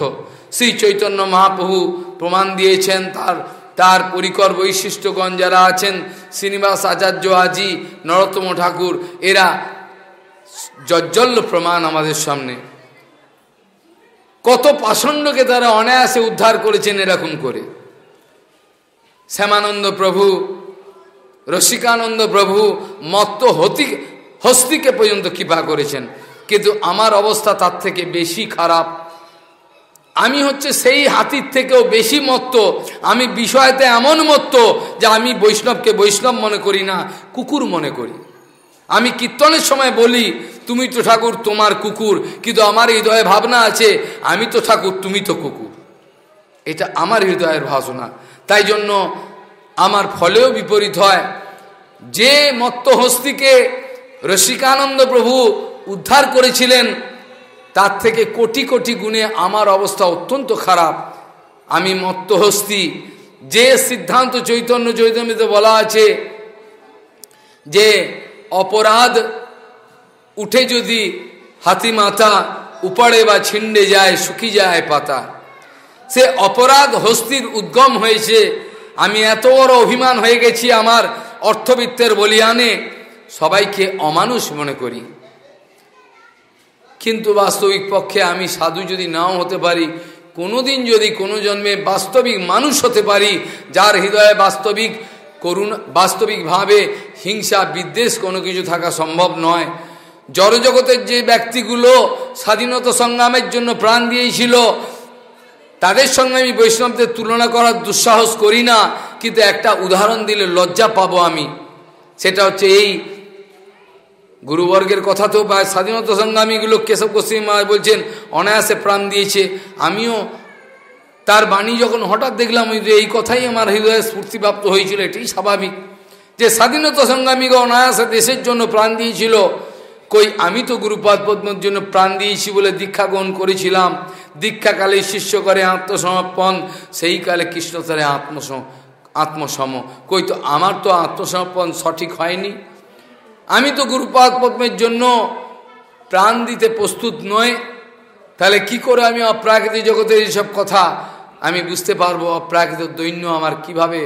শ্রী চৈতন্য মহাপ্রভু প্রমাণ দিয়েছেন তার তার পরিকর বৈশিষ্ট্যগণ যারা আছেন শ্রীনিবাস আচার্য আজি নরোত্তম ঠাকুর এরা জজ্জল্য প্রমাণ আমাদের সামনে কত পাষণ্ডকে তারা অনায়াসে উদ্ধার করেছেন এরকম করে শ্যামানন্দ প্রভু রসিকানন্দ প্রভু মত্ত হতি হস্তিকে পর্যন্ত কৃপা করেছেন কিন্তু আমার অবস্থা তার থেকে বেশি খারাপ আমি হচ্ছে সেই হাতির থেকেও বেশি মত্ত আমি বিষয়তে এমন মত্ত যে আমি বৈষ্ণবকে বৈষ্ণব মনে করি না কুকুর মনে করি আমি কীর্তনের সময় বলি তুমি তো ঠাকুর তোমার কুকুর কিন্তু আমার হৃদয়ে ভাবনা আছে আমি তো ঠাকুর তুমি তো কুকুর এটা আমার হৃদয়ের ভাষণা তাই জন্য আমার ফলেও বিপরীত হয় যে মত্ত হস্তিকে রসিকানন্দ প্রভু উদ্ধার করেছিলেন তার থেকে কোটি কোটি গুণে আমার অবস্থা অত্যন্ত খারাপ আমি মত্তহস্তি যে সিদ্ধান্ত চৈতন্য চৈতন্যতে বলা আছে যে অপরাধ উঠে যদি হাতি মাথা উপাড়ে বা ছিন্ডে যায় শুকি যায় পাতা সে অপরাধ হস্তির উদ্গম হয়েছে আমি এত বড় অভিমান হয়ে গেছি আমার অর্থবিত্তের বলিয়ানে সবাইকে অমানুষ মনে করি কিন্তু বাস্তবিক পক্ষে আমি সাধু যদি নাও হতে পারি কোনোদিন যদি কোনো জন্মে বাস্তবিক মানুষ হতে পারি যার হৃদয়ে বাস্তবিক করুণা বাস্তবিকভাবে হিংসা বিদ্বেষ কোনো কিছু থাকা সম্ভব নয় জড়জগতের যে ব্যক্তিগুলো স্বাধীনতা সংগ্রামের জন্য প্রাণ দিয়েছিল তাদের সঙ্গে আমি বৈষ্ণবদের তুলনা করার দুঃসাহস করি না কিন্তু একটা উদাহরণ দিলে লজ্জা পাবো আমি সেটা হচ্ছে এই গুরুবর্গের কথা তো বা স্বাধীনতা সংগ্রামীগুলো কেশব গোস্বামী বলছেন অনায়াসে প্রাণ দিয়েছে আমিও তার বাণী যখন হঠাৎ দেখলাম ওই এই কথাই আমার হৃদয়ে স্ফূর্তিপ্রাপ্ত হয়েছিল এটি স্বাভাবিক যে স্বাধীনতা সংগ্রামীকে অনায়াসে দেশের জন্য প্রাণ দিয়েছিল কই আমি তো গুরুপাদ পদ্মের জন্য প্রাণ দিয়েছি বলে দীক্ষা গ্রহণ করেছিলাম দীক্ষাকালে শিষ্য করে আত্মসমর্পণ সেই কালে কৃষ্ণতারে আত্মসম আত্মসম কই তো আমার তো আত্মসমর্পণ সঠিক হয়নি আমি তো গুরুপাদ পদ্মের জন্য প্রাণ দিতে প্রস্তুত নয় তাহলে কি করে আমি অপ্রাকৃতিক জগতের এইসব কথা আমি বুঝতে পারবো অপ্রাকৃত দৈন্য আমার কিভাবে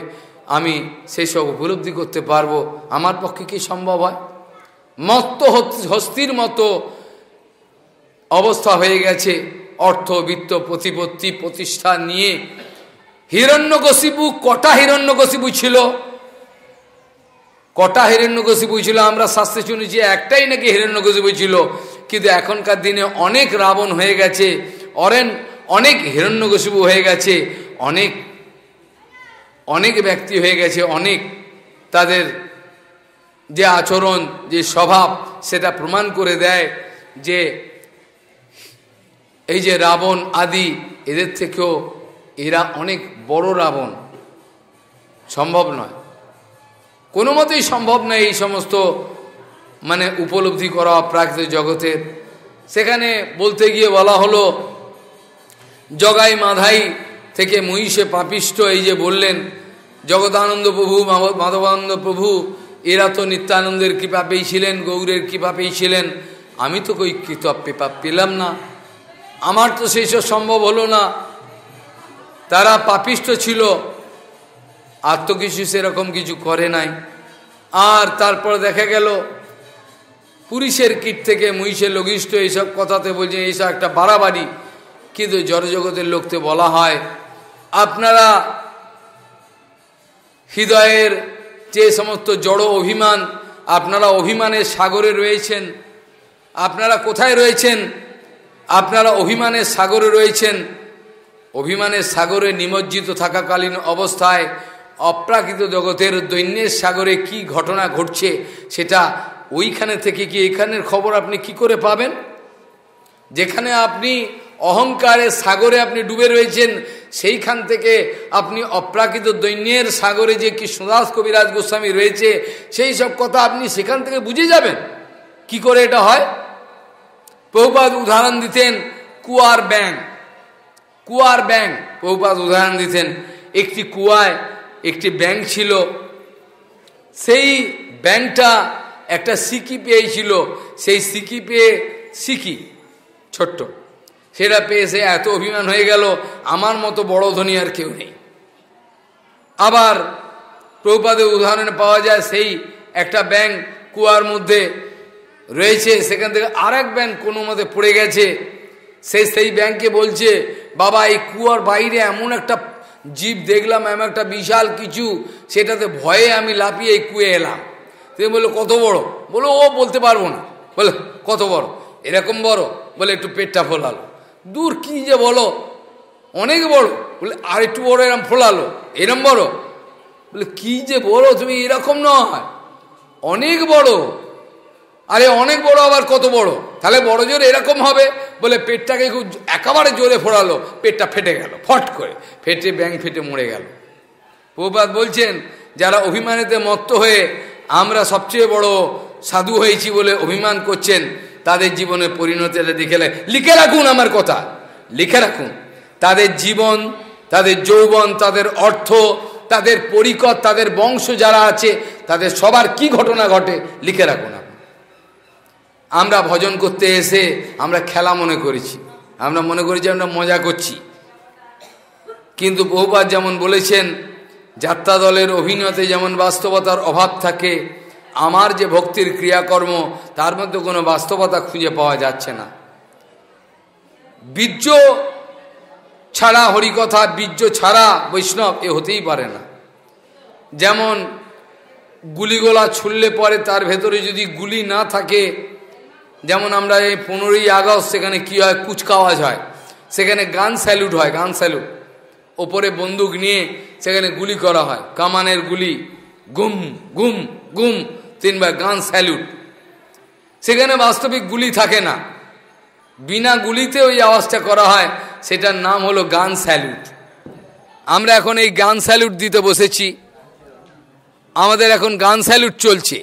আমি সেই সব উপলব্ধি করতে পারবো আমার পক্ষে কি সম্ভব হয় মত্ত হস্তির মতো অবস্থা হয়ে গেছে অর্থ বিত্ত প্রতিপত্তি প্রতিষ্ঠা নিয়ে হিরণ্যকশিপু কটা হিরণ্যকশিপু ছিল কটা হিরণ্যকশিপু ছিল আমরা শাস্তি শুনেছি একটাই নাকি হিরণ্যকশিপু ছিল কিন্তু এখনকার দিনে অনেক রাবণ হয়ে গেছে অরেন অনেক হিরণ্যকশিপু হয়ে গেছে অনেক অনেক ব্যক্তি হয়ে গেছে অনেক তাদের যে আচরণ যে স্বভাব সেটা প্রমাণ করে দেয় যে এই যে রাবণ আদি এদের থেকেও এরা অনেক বড় রাবণ সম্ভব নয় কোনো মতেই সম্ভব নয় এই সমস্ত মানে উপলব্ধি করা প্রাকৃত জগতের সেখানে বলতে গিয়ে বলা হলো জগাই মাধাই থেকে মহিষে পাপিষ্ট এই যে বললেন জগদানন্দ প্রভু মাধবানন্দ প্রভু এরা তো নিত্যানন্দের কৃপা পেয়েছিলেন গৌরের কৃপা পেয়েছিলেন আমি তো কই কৃতপ পেপা পেলাম না আমার তো সেই সব সম্ভব হলো না তারা পাপিষ্ট ছিল আর তো কিছু সেরকম কিছু করে নাই আর তারপর দেখা গেল পুরিশের কীট থেকে মহিষের লঘিষ্ঠ এইসব কথাতে বলছে এইসব একটা বাড়াবাড়ি কিন্তু জড়জগতের লোকতে বলা হয় আপনারা হৃদয়ের যে সমস্ত জড় অভিমান আপনারা অভিমানের সাগরে রয়েছেন আপনারা কোথায় রয়েছেন আপনারা অভিমানের সাগরে রয়েছেন অভিমানের সাগরে নিমজ্জিত থাকাকালীন অবস্থায় অপ্রাকৃত জগতের দৈন্যের সাগরে কি ঘটনা ঘটছে সেটা ওইখানে থেকে কি এখানের খবর আপনি কি করে পাবেন যেখানে আপনি অহংকারের সাগরে আপনি ডুবে রয়েছেন সেইখান থেকে আপনি অপ্রাকৃত দৈন্যের সাগরে যে কৃষ্ণদাস কবিরাজ গোস্বামী রয়েছে সেই সব কথা আপনি সেখান থেকে বুঝে যাবেন কি করে এটা হয় প্রভুপাত উদাহরণ দিতেন কুয়ার ব্যাং কুয়ার ব্যাং প্রভুপাত উদাহরণ দিতেন একটি কুয়ায় একটি ব্যাংক ছিল সেই ব্যাংকটা একটা সিকি পেয়েছিল সেই সিকি পেয়ে সিকি ছোট্ট সেটা পেয়ে সে এত অভিমান হয়ে গেল আমার মতো বড় ধনী আর কেউ নেই আবার প্রভুপাদের উদাহরণে পাওয়া যায় সেই একটা ব্যাংক কুয়ার মধ্যে রয়েছে সেখান থেকে আর এক ব্যাংক কোনো মতে পড়ে গেছে সে সেই ব্যাংকে বলছে বাবা এই কুয়ার বাইরে এমন একটা জীব দেখলাম আমি একটা বিশাল কিছু সেটাতে ভয়ে আমি লাপিয়ে কুয়ে এলাম তুমি বললো কত বড় বলো ও বলতে পারবো না বলে কত বড় এরকম বড় বলে একটু পেটটা ফোলালো দূর কি যে বলো অনেক বড় বলে আর একটু বড় এরম ফোলালো এরম বড় বলে কি যে বলো তুমি এরকম নয় অনেক বড় আরে অনেক বড় আবার কত বড় তাহলে বড় জোর এরকম হবে বলে পেটটাকে খুব একেবারে জোরে ফোড়ালো পেটটা ফেটে গেল ফট করে ফেটে ব্যাং ফেটে মরে গেল প্রপাত বলছেন যারা অভিমানেতে মত্ত হয়ে আমরা সবচেয়ে বড় সাধু হয়েছি বলে অভিমান করছেন তাদের জীবনে পরিণতি দেখে লিখে রাখুন আমার কথা লিখে রাখুন তাদের জীবন তাদের যৌবন তাদের অর্থ তাদের পরিকর তাদের বংশ যারা আছে তাদের সবার কি ঘটনা ঘটে লিখে রাখুন আমরা ভজন করতে এসে আমরা খেলা মনে করেছি আমরা মনে করেছি আমরা মজা করছি কিন্তু বহুবার যেমন বলেছেন যাত্রা দলের অভিনয়তে যেমন বাস্তবতার অভাব থাকে আমার যে ভক্তির ক্রিয়াকর্ম তার মধ্যে কোনো বাস্তবতা খুঁজে পাওয়া যাচ্ছে না বীর্য ছাড়া হরিকথা বীর্য ছাড়া বৈষ্ণব এ হতেই পারে না যেমন গুলিগোলা ছুললে পরে তার ভেতরে যদি গুলি না থাকে যেমন আমরা এই পনেরোই আগস্ট সেখানে কী হয় কুচকাওয়াজ হয় সেখানে গান স্যালুট হয় গান স্যালুট ওপরে বন্দুক নিয়ে সেখানে গুলি করা হয় কামানের গুলি গুম গুম গুম তিনবার গান স্যালুট সেখানে বাস্তবিক গুলি থাকে না বিনা গুলিতে ওই আওয়াজটা করা হয় সেটার নাম হলো গান স্যালুট আমরা এখন এই গান স্যালুট দিতে বসেছি আমাদের এখন গান স্যালুট চলছে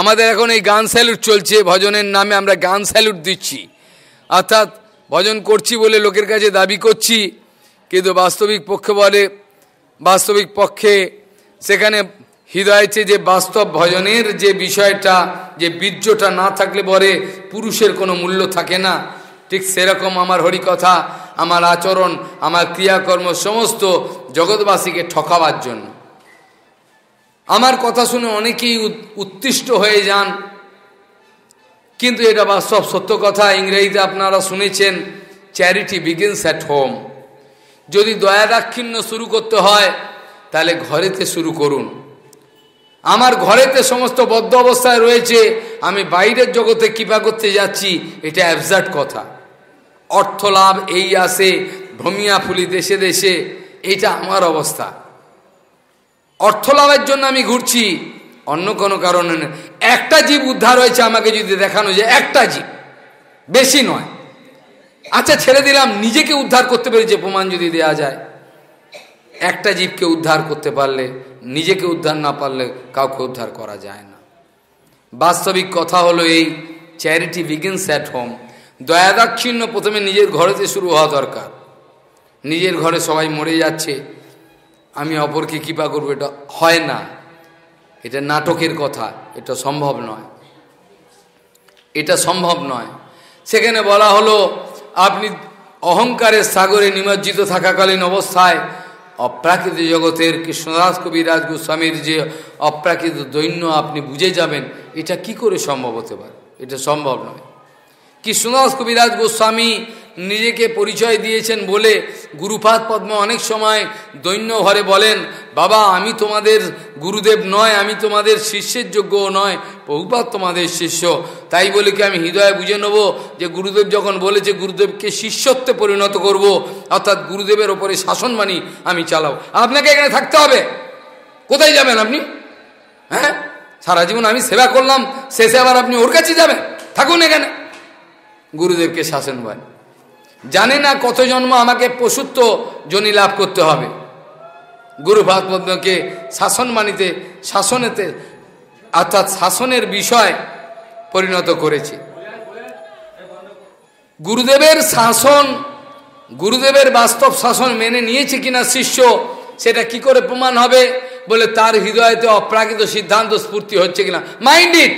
আমাদের এখন এই গান স্যালুট চলছে ভজনের নামে আমরা গান স্যালুট দিচ্ছি অর্থাৎ ভজন করছি বলে লোকের কাছে দাবি করছি কিন্তু বাস্তবিক পক্ষে বলে বাস্তবিক পক্ষে সেখানে হৃদয়েছে যে বাস্তব ভজনের যে বিষয়টা যে বীর্যটা না থাকলে পরে পুরুষের কোনো মূল্য থাকে না ঠিক সেরকম আমার হরিকথা আমার আচরণ আমার ক্রিয়াকর্ম সমস্ত জগৎবাসীকে ঠকাবার জন্য আমার কথা শুনে অনেকেই উত্তিষ্ট হয়ে যান কিন্তু এটা বাস্তব সত্য কথা ইংরেজিতে আপনারা শুনেছেন চ্যারিটি বিগিনস অ্যাট হোম যদি দয়া দাক্ষিণ্য শুরু করতে হয় তাহলে ঘরেতে শুরু করুন আমার ঘরেতে সমস্ত বদ্ধ অবস্থায় রয়েছে আমি বাইরের জগতে কৃপা করতে যাচ্ছি এটা অ্যাবজার্ট কথা অর্থ লাভ এই আসে ভমিয়া ফুলি দেশে দেশে এটা আমার অবস্থা অর্থ লাভের জন্য আমি ঘুরছি অন্য কোনো কারণে একটা জীব উদ্ধার হয়েছে আমাকে যদি দেখানো যায় একটা জীব বেশি নয় আচ্ছা ছেড়ে দিলাম নিজেকে উদ্ধার করতে পেরেছে প্রমাণ যদি দেয়া যায় একটা জীবকে উদ্ধার করতে পারলে নিজেকে উদ্ধার না পারলে কাউকে উদ্ধার করা যায় না বাস্তবিক কথা হলো এই চ্যারিটি বিগিনস অ্যাট হোম দয়াদাক্ষিণ্য প্রথমে নিজের ঘরেতে শুরু হওয়া দরকার নিজের ঘরে সবাই মরে যাচ্ছে আমি অপরকে কৃপা করবো এটা হয় না এটা নাটকের কথা এটা সম্ভব নয় এটা সম্ভব নয় সেখানে বলা হলো আপনি অহংকারের সাগরে নিমজ্জিত থাকাকালীন অবস্থায় অপ্রাকৃত জগতের কৃষ্ণদাস কবিরাজ গোস্বামীর যে অপ্রাকৃত দৈন্য আপনি বুঝে যাবেন এটা কি করে সম্ভব হতে পারে এটা সম্ভব নয় কৃষ্ণদাস কবিরাজ গোস্বামী নিজেকে পরিচয় দিয়েছেন বলে গুরুপাদ পদ্ম অনেক সময় দৈন্য ঘরে বলেন বাবা আমি তোমাদের গুরুদেব নয় আমি তোমাদের শিষ্যের যোগ্য নয় বহুপাত তোমাদের শিষ্য তাই বলে কি আমি হৃদয়ে বুঝে নেবো যে গুরুদেব যখন বলেছে গুরুদেবকে শিষ্যত্বে পরিণত করব অর্থাৎ গুরুদেবের ওপরে শাসন মানি আমি চালাও আপনাকে এখানে থাকতে হবে কোথায় যাবেন আপনি হ্যাঁ সারা জীবন আমি সেবা করলাম শেষে আবার আপনি ওর কাছে যাবেন থাকুন এখানে গুরুদেবকে শাসন করে জানে না কত জন্ম আমাকে পশুত্ব জনি লাভ করতে হবে গুরু ভাগবতকে শাসন মানিতে শাসনেতে অর্থাৎ শাসনের বিষয় পরিণত করেছে গুরুদেবের শাসন গুরুদেবের বাস্তব শাসন মেনে নিয়েছে কিনা শিষ্য সেটা কি করে প্রমাণ হবে বলে তার হৃদয়তে অপ্রাকৃত সিদ্ধান্ত স্ফূর্তি হচ্ছে কিনা মাইন্ড ইট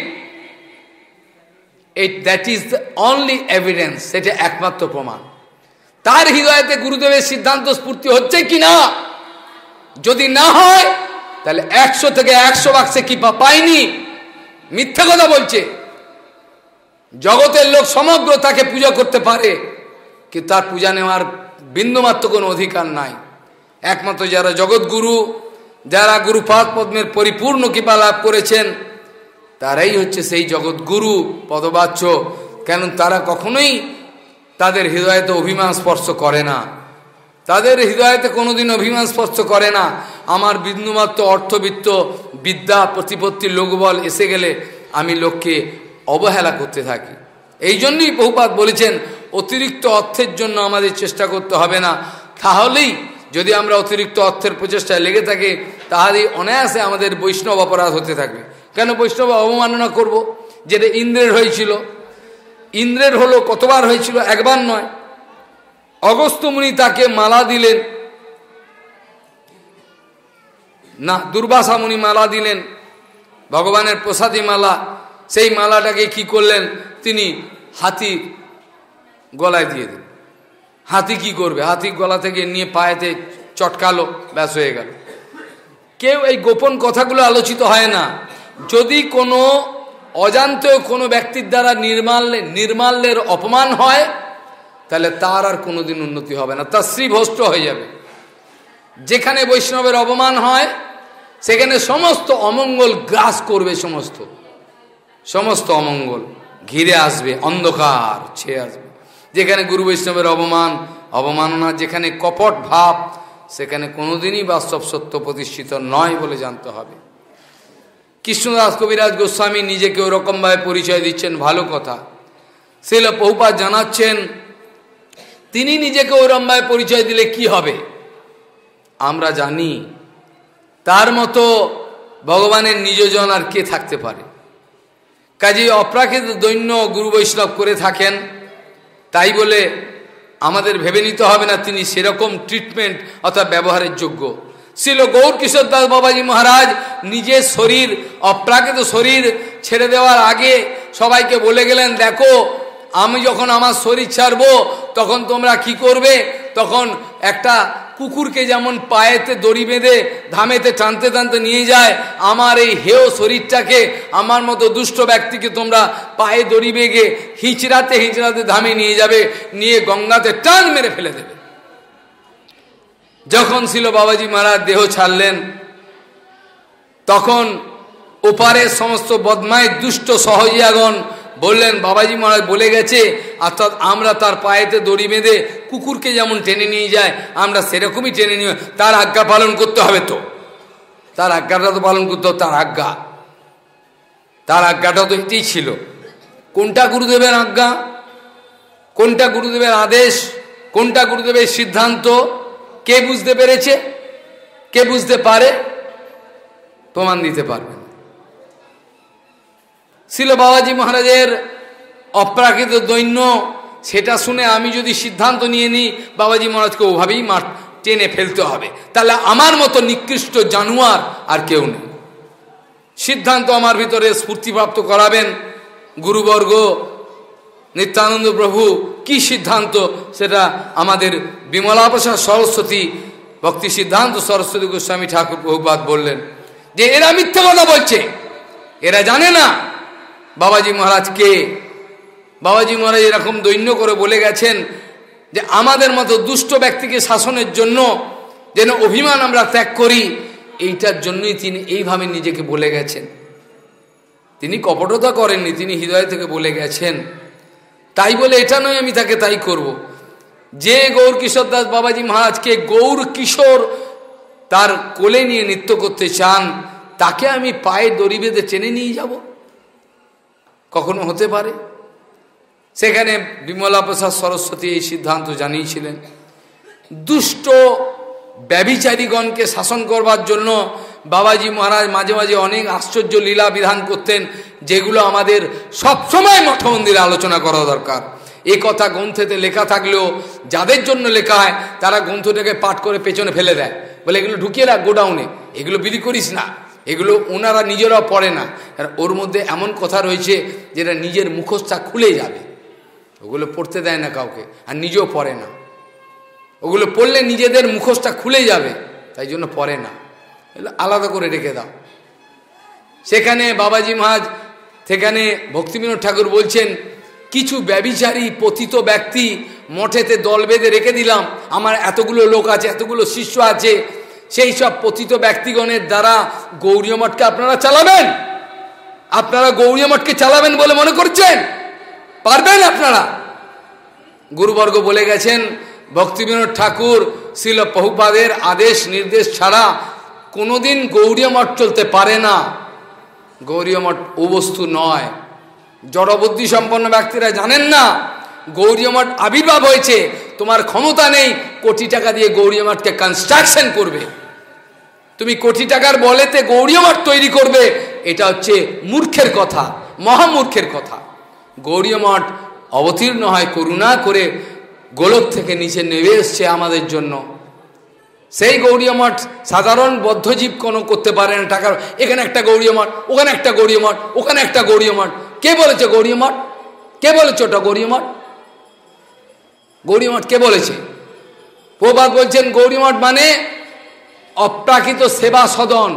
এই that is the only evidence সেটা একমাত্র প্রমাণ তার হৃদয়তে গুরুদেবের সিদ্ধান্ত স্ফূর্তি হচ্ছে কি না যদি না হয় তাহলে একশো থেকে একশো বাক্সে কি পায়নি মিথ্যা কথা বলছে জগতের লোক সমগ্র তাকে পূজা করতে পারে কি তার পূজা নেওয়ার বিন্দুমাত্র কোনো অধিকার নাই একমাত্র যারা জগৎগুরু যারা গুরুপাদ পদ্মের পরিপূর্ণ কৃপা লাভ করেছেন তারাই হচ্ছে সেই জগৎগুরু পদবাচ্য কেন তারা কখনোই তাদের হৃদয়তে অভিমান স্পর্শ করে না তাদের হৃদয়তে কোনোদিন অভিমান স্পর্শ করে না আমার বিন্দুমাত্র অর্থবিত্ত বিদ্যা প্রতিপত্তি লোকবল এসে গেলে আমি লোককে অবহেলা করতে থাকি এই জন্যই বহুপাত বলেছেন অতিরিক্ত অর্থের জন্য আমাদের চেষ্টা করতে হবে না তাহলেই যদি আমরা অতিরিক্ত অর্থের প্রচেষ্টায় লেগে থাকি তাহলেই অনায়াসে আমাদের বৈষ্ণব অপরাধ হতে থাকবে কেন বৈষ্ণব অবমাননা করব। যেটা ইন্দ্রের হয়েছিল ইন্দ্রের হলো কতবার হয়েছিল একবার নয় অগস্ত্যমুনি তাকে মালা দিলেন না দুর্বাসামুনি মালা দিলেন ভগবানের প্রসাদী মালা সেই মালাটাকে কি করলেন তিনি হাতি গলায় দিয়ে দিলেন হাতি কি করবে হাতি গলা থেকে নিয়ে পায়েতে চটকালো ব্যাস হয়ে গেল কেউ এই গোপন কথাগুলো আলোচিত হয় না যদি কোনো অজান্ত কোনো ব্যক্তির দ্বারা নির্মাল্যে নির্মাল্যের অপমান হয় তাহলে তার আর কোনোদিন উন্নতি হবে না তার শ্রীভষ্ট হয়ে যাবে যেখানে বৈষ্ণবের অপমান হয় সেখানে সমস্ত অমঙ্গল গ্রাস করবে সমস্ত সমস্ত অমঙ্গল ঘিরে আসবে অন্ধকার ছেয়ে আসবে যেখানে গুরু বৈষ্ণবের অপমান অবমাননা যেখানে কপট ভাব সেখানে কোনোদিনই বাস্তব সত্য প্রতিষ্ঠিত নয় বলে জানতে হবে কৃষ্ণদাস কবিরাজ গোস্বামী নিজেকে ওরকমভাবে পরিচয় দিচ্ছেন ভালো কথা সেল পহুপা জানাচ্ছেন তিনি নিজেকে ওরমভাবে পরিচয় দিলে কি হবে আমরা জানি তার মতো ভগবানের নিজজন আর কে থাকতে পারে কাজে অপ্রাকৃত দৈন্য গুরু বৈষ্ণব করে থাকেন তাই বলে আমাদের ভেবে নিতে হবে না তিনি সেরকম ট্রিটমেন্ট অর্থাৎ ব্যবহারের যোগ্য ছিল গৌর কিশোর দাস বাবাজি মহারাজ নিজের শরীর অপ্রাকৃত শরীর ছেড়ে দেওয়ার আগে সবাইকে বলে গেলেন দেখো আমি যখন আমার শরীর ছাড়ব তখন তোমরা কি করবে তখন একটা কুকুরকে যেমন পায়েতে দড়ি বেঁধে ধামেতে টানতে টানতে নিয়ে যায় আমার এই হেও শরীরটাকে আমার মতো দুষ্ট ব্যক্তিকে তোমরা পায়ে দড়ি বেগে হিঁচড়াতে হিঁচড়াতে ধামে নিয়ে যাবে নিয়ে গঙ্গাতে টান মেরে ফেলে দেবে যখন ছিল বাবাজি মারা দেহ ছাড়লেন তখন ওপারের সমস্ত বদমায় দুষ্ট সহজিয়াগণ বললেন বাবাজি মহারাজ বলে গেছে অর্থাৎ আমরা তার পায়েতে দড়ি বেঁধে কুকুরকে যেমন টেনে নিয়ে যায় আমরা সেরকমই টেনে নিয়ে তার আজ্ঞা পালন করতে হবে তো তার আজ্ঞাটা তো পালন করতে তার আজ্ঞা তার আজ্ঞাটা তো এটাই ছিল কোনটা গুরুদেবের আজ্ঞা কোনটা গুরুদেবের আদেশ কোনটা গুরুদেবের সিদ্ধান্ত কে বুঝতে পেরেছে কে বুঝতে পারে প্রমাণ দিতে পারবে ছিল বাবাজি মহারাজের অপ্রাকৃত দৈন্য সেটা শুনে আমি যদি সিদ্ধান্ত নিয়ে নিই বাবাজি মহারাজকে ওভাবেই মার টেনে ফেলতে হবে তাহলে আমার মতো নিকৃষ্ট জানুয়ার আর কেউ নেই সিদ্ধান্ত আমার ভিতরে স্ফূর্তিপ্রাপ্ত করাবেন গুরুবর্গ নিত্যানন্দ প্রভু কি সিদ্ধান্ত সেটা আমাদের বিমলাপ্রসাদ সরস্বতী ভক্তি সিদ্ধান্ত সরস্বতী গোস্বামী ঠাকুর প্রভুপাত বললেন যে এরা মিথ্যে কথা বলছে এরা জানে না বাবাজি মহারাজ কে বাবাজি মহারাজ এরকম দৈন্য করে বলে গেছেন যে আমাদের মতো দুষ্ট ব্যক্তিকে শাসনের জন্য যেন অভিমান আমরা ত্যাগ করি এইটার জন্যই তিনি এইভাবে নিজেকে বলে গেছেন তিনি কপটতা করেননি তিনি হৃদয় থেকে বলে গেছেন তাই বলে এটা নয় আমি তাকে তাই করব। যে গৌর কিশোর দাস বাবাজি মহারাজকে গৌর কিশোর তার কোলে নিয়ে নৃত্য করতে চান তাকে আমি পায়ে দড়ি বেঁধে চেনে নিয়ে যাব কখনো হতে পারে সেখানে বিমলা প্রসাদ সরস্বতী এই সিদ্ধান্ত জানিয়েছিলেন দুষ্ট ব্যবিচারীগণকে শাসন করবার জন্য বাবাজি মহারাজ মাঝে মাঝে অনেক আশ্চর্য লীলা বিধান করতেন যেগুলো আমাদের সবসময় মঠ মন্দিরে আলোচনা করা দরকার এ কথা গ্রন্থেতে লেখা থাকলেও যাদের জন্য লেখা হয় তারা গ্রন্থটাকে পাঠ করে পেছনে ফেলে দেয় বলে এগুলো ঢুকিয়ে রাখ গোডাউনে এগুলো বিলি করিস না এগুলো ওনারা নিজেরাও পড়ে না কারণ ওর মধ্যে এমন কথা রয়েছে যেটা নিজের মুখোশটা খুলে যাবে ওগুলো পড়তে দেয় না কাউকে আর নিজেও পড়ে না ওগুলো পড়লে নিজেদের মুখোশটা খুলে যাবে তাই জন্য পড়ে না আলাদা করে রেখে দাও সেখানে বাবাজি মহাজ সেখানে ভক্তিবিনোদ ঠাকুর বলছেন কিছু ব্যবিচারী পতিত ব্যক্তি মঠেতে দল বেঁধে রেখে দিলাম আমার এতগুলো লোক আছে এতগুলো শিষ্য আছে সেই সব পতিত ব্যক্তিগণের দ্বারা গৌরী মঠকে আপনারা চালাবেন আপনারা গৌরী মঠকে চালাবেন বলে মনে করছেন পারবেন আপনারা গুরুবর্গ বলে গেছেন ভক্তিবিনোদ ঠাকুর শিল পহুপাদের আদেশ নির্দেশ ছাড়া কোনোদিন গৌরীয় মঠ চলতে পারে না গৌরীয় মঠ ও বস্তু নয় জড়বুদ্ধি সম্পন্ন ব্যক্তিরা জানেন না গৌরীয় মঠ আবির্ভাব হয়েছে তোমার ক্ষমতা নেই কোটি টাকা দিয়ে গৌরীয় মঠকে কনস্ট্রাকশন করবে তুমি কোটি টাকার বলেতে গৌরীয় মঠ তৈরি করবে এটা হচ্ছে মূর্খের কথা মহামূর্খের কথা গৌরীয় মঠ অবতীর্ণ হয় করুণা করে গোলক থেকে নিচে নেমে এসছে আমাদের জন্য সেই গৌরী মঠ সাধারণ বদ্ধজীব কোনো করতে পারে না টাকার এখানে একটা গৌরী মঠ ওখানে একটা গৌরী মঠ ওখানে একটা গৌরী মঠ কে বলেছে গৌরী মঠ কে বলেছে ওটা গৌরী মঠ গৌরী মঠ কে বলেছে প্রবাদ বলছেন গৌরী মঠ মানে অপ্রাকৃত সেবা সদন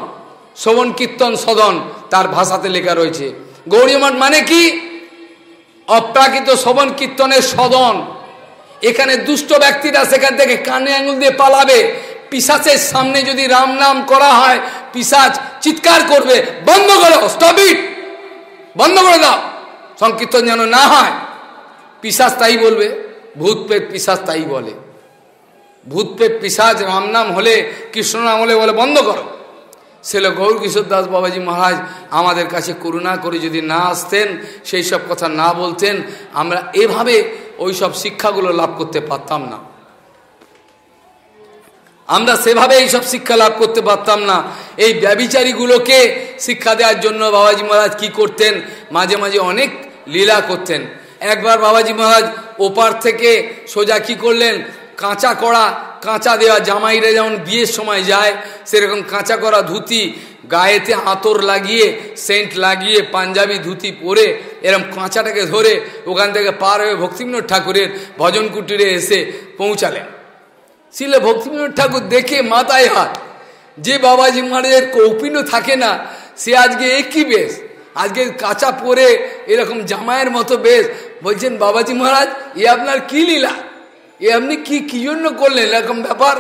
শ্রবণ কীর্তন সদন তার ভাষাতে লেখা রয়েছে গৌরী মঠ মানে কি অপ্রাকৃত শ্রবণ কীর্তনের সদন এখানে দুষ্ট ব্যক্তিরা সেখান থেকে কানে আঙুল দিয়ে পালাবে পিসাচের সামনে যদি রাম নাম করা হয় পিসাচ চিৎকার করবে বন্ধ করো স্টপ বন্ধ করে দাও সংকীর্তন যেন না হয় পিসাচ তাই বলবে ভূত প্রেত পিসাচ তাই বলে ভূত প্রেত পিসাচ রাম নাম হলে কৃষ্ণ নাম হলে বলে বন্ধ করো ছেলে গৌর কিশোর দাস বাবাজি মহারাজ আমাদের কাছে করুণা করে যদি না আসতেন সেই সব কথা না বলতেন আমরা এভাবে ওই সব শিক্ষাগুলো লাভ করতে পারতাম না আমরা সেভাবে এইসব শিক্ষা লাভ করতে পারতাম না এই ব্যবিচারীগুলোকে শিক্ষা দেওয়ার জন্য বাবাজি মহারাজ কি করতেন মাঝে মাঝে অনেক লীলা করতেন একবার বাবাজি মহারাজ ওপার থেকে সোজা কি করলেন কাঁচা কড়া কাঁচা দেওয়া জামাইরা যেমন বিয়ের সময় যায় সেরকম কাঁচা করা ধুতি গায়েতে আতর লাগিয়ে সেন্ট লাগিয়ে পাঞ্জাবি ধুতি পরে এরম কাঁচাটাকে ধরে ওখান থেকে পার হয়ে ভক্তিমনোদ ঠাকুরের ভজন কুটিরে এসে পৌঁছালেন শিলে ভক্তিবিনোদ ঠাকুর দেখে মাথায় হাত যে বাবাজি মহারাজের কৌপিনও থাকে না সে আজকে একই বেশ আজকে কাঁচা পরে এরকম জামায়ের মতো বেশ বলছেন বাবাজি মহারাজ এ আপনার কি লীলা এ আপনি কি কি জন্য করলেন এরকম ব্যাপার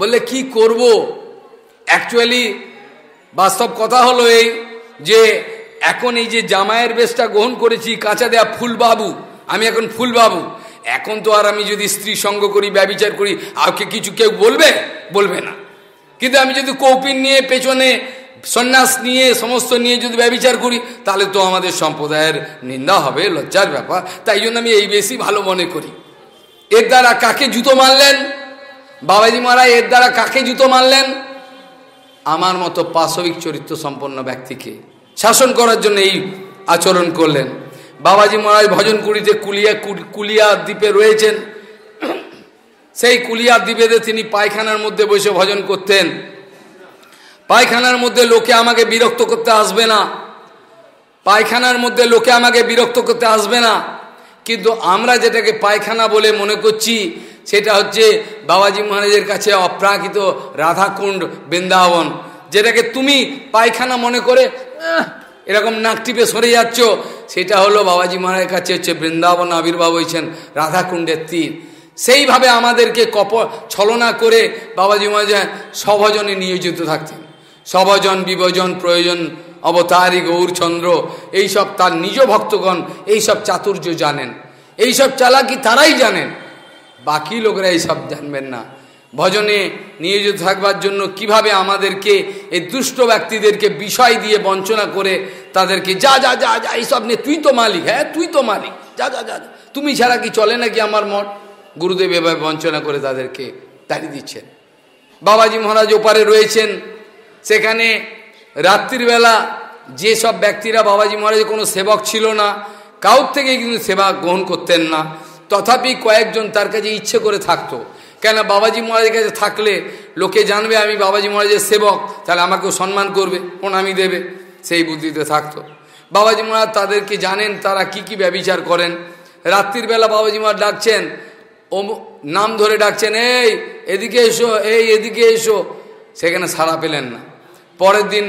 বললে কি করব অ্যাকচুয়ালি বাস্তব কথা হলো এই যে এখন এই যে জামায়ের বেশটা গ্রহণ করেছি কাঁচা দেয়া ফুলবাবু আমি এখন ফুলবাবু এখন তো আর আমি যদি স্ত্রী সঙ্গ করি ব্যবচার করি আগে কিছু কেউ বলবে বলবে না কিন্তু আমি যদি কৌপিন নিয়ে পেছনে সন্ন্যাস নিয়ে সমস্ত নিয়ে যদি ব্যবিচার করি তাহলে তো আমাদের সম্প্রদায়ের নিন্দা হবে লজ্জার ব্যাপার তাই জন্য আমি এই বেশি ভালো মনে করি এর দ্বারা কাকে জুতো মারলেন বাবাজি মারা এর দ্বারা কাকে জুতো মারলেন আমার মতো পাশবিক চরিত্র সম্পন্ন ব্যক্তিকে শাসন করার জন্য এই আচরণ করলেন বাবাজি মহারাজ ভজন কুড়িতে কুলিয়া কুলিয়া দ্বীপে রয়েছেন সেই কুলিয়া দ্বীপেতে তিনি পায়খানার মধ্যে বসে ভজন করতেন পায়খানার মধ্যে লোকে আমাকে বিরক্ত করতে আসবে না পায়খানার মধ্যে লোকে আমাকে বিরক্ত করতে আসবে না কিন্তু আমরা যেটাকে পায়খানা বলে মনে করছি সেটা হচ্ছে বাবাজি মহারাজের কাছে অপ্রাকৃত রাধাকুণ্ড বৃন্দাবন যেটাকে তুমি পায়খানা মনে করে এরকম নাক টিপে সরে যাচ্ছ সেটা হলো বাবাজি মহারাজের কাছে হচ্ছে বৃন্দাবন আবির্ভাব হয়েছেন রাধাকুণ্ডের তীর সেইভাবে আমাদেরকে কপ ছলনা করে বাবাজি মহারাজ সভজনে নিয়োজিত থাকতেন সভজন বিভজন প্রয়োজন অবতারী গৌরচন্দ্র এইসব তার নিজ ভক্তগণ এইসব চাতুর্য জানেন এইসব চালাকি তারাই জানেন বাকি লোকরা এইসব জানবেন না ভজনে নিয়োজিত থাকবার জন্য কিভাবে আমাদেরকে এই দুষ্ট ব্যক্তিদেরকে বিষয় দিয়ে বঞ্চনা করে তাদেরকে যা যা যা যা এইসব নিয়ে তুই তো মালিক হ্যাঁ তুই তো মালিক যা যা যা তুমি ছাড়া কি চলে নাকি আমার মঠ গুরুদেব এভাবে বঞ্চনা করে তাদেরকে তাড়িয়ে দিচ্ছেন বাবাজি মহারাজ ওপারে রয়েছেন সেখানে রাত্রিবেলা যে সব ব্যক্তিরা বাবাজি মহারাজের কোনো সেবক ছিল না কাউর থেকে কিন্তু সেবা গ্রহণ করতেন না তথাপি কয়েকজন তার কাছে ইচ্ছে করে থাকতো কেন বাবাজি মহারাজের কাছে থাকলে লোকে জানবে আমি বাবাজি মহারাজের সেবক তাহলে আমাকেও সম্মান করবে প্রণামি দেবে সেই বুদ্ধিতে থাকতো বাবাজি মহারাজ তাদেরকে জানেন তারা কি কি ব্যবচার করেন রাত্রির বেলা বাবাজি মহারাজ ডাকছেন ও নাম ধরে ডাকছেন এই এদিকে এসো এই এদিকে এসো সেখানে সারা পেলেন না পরের দিন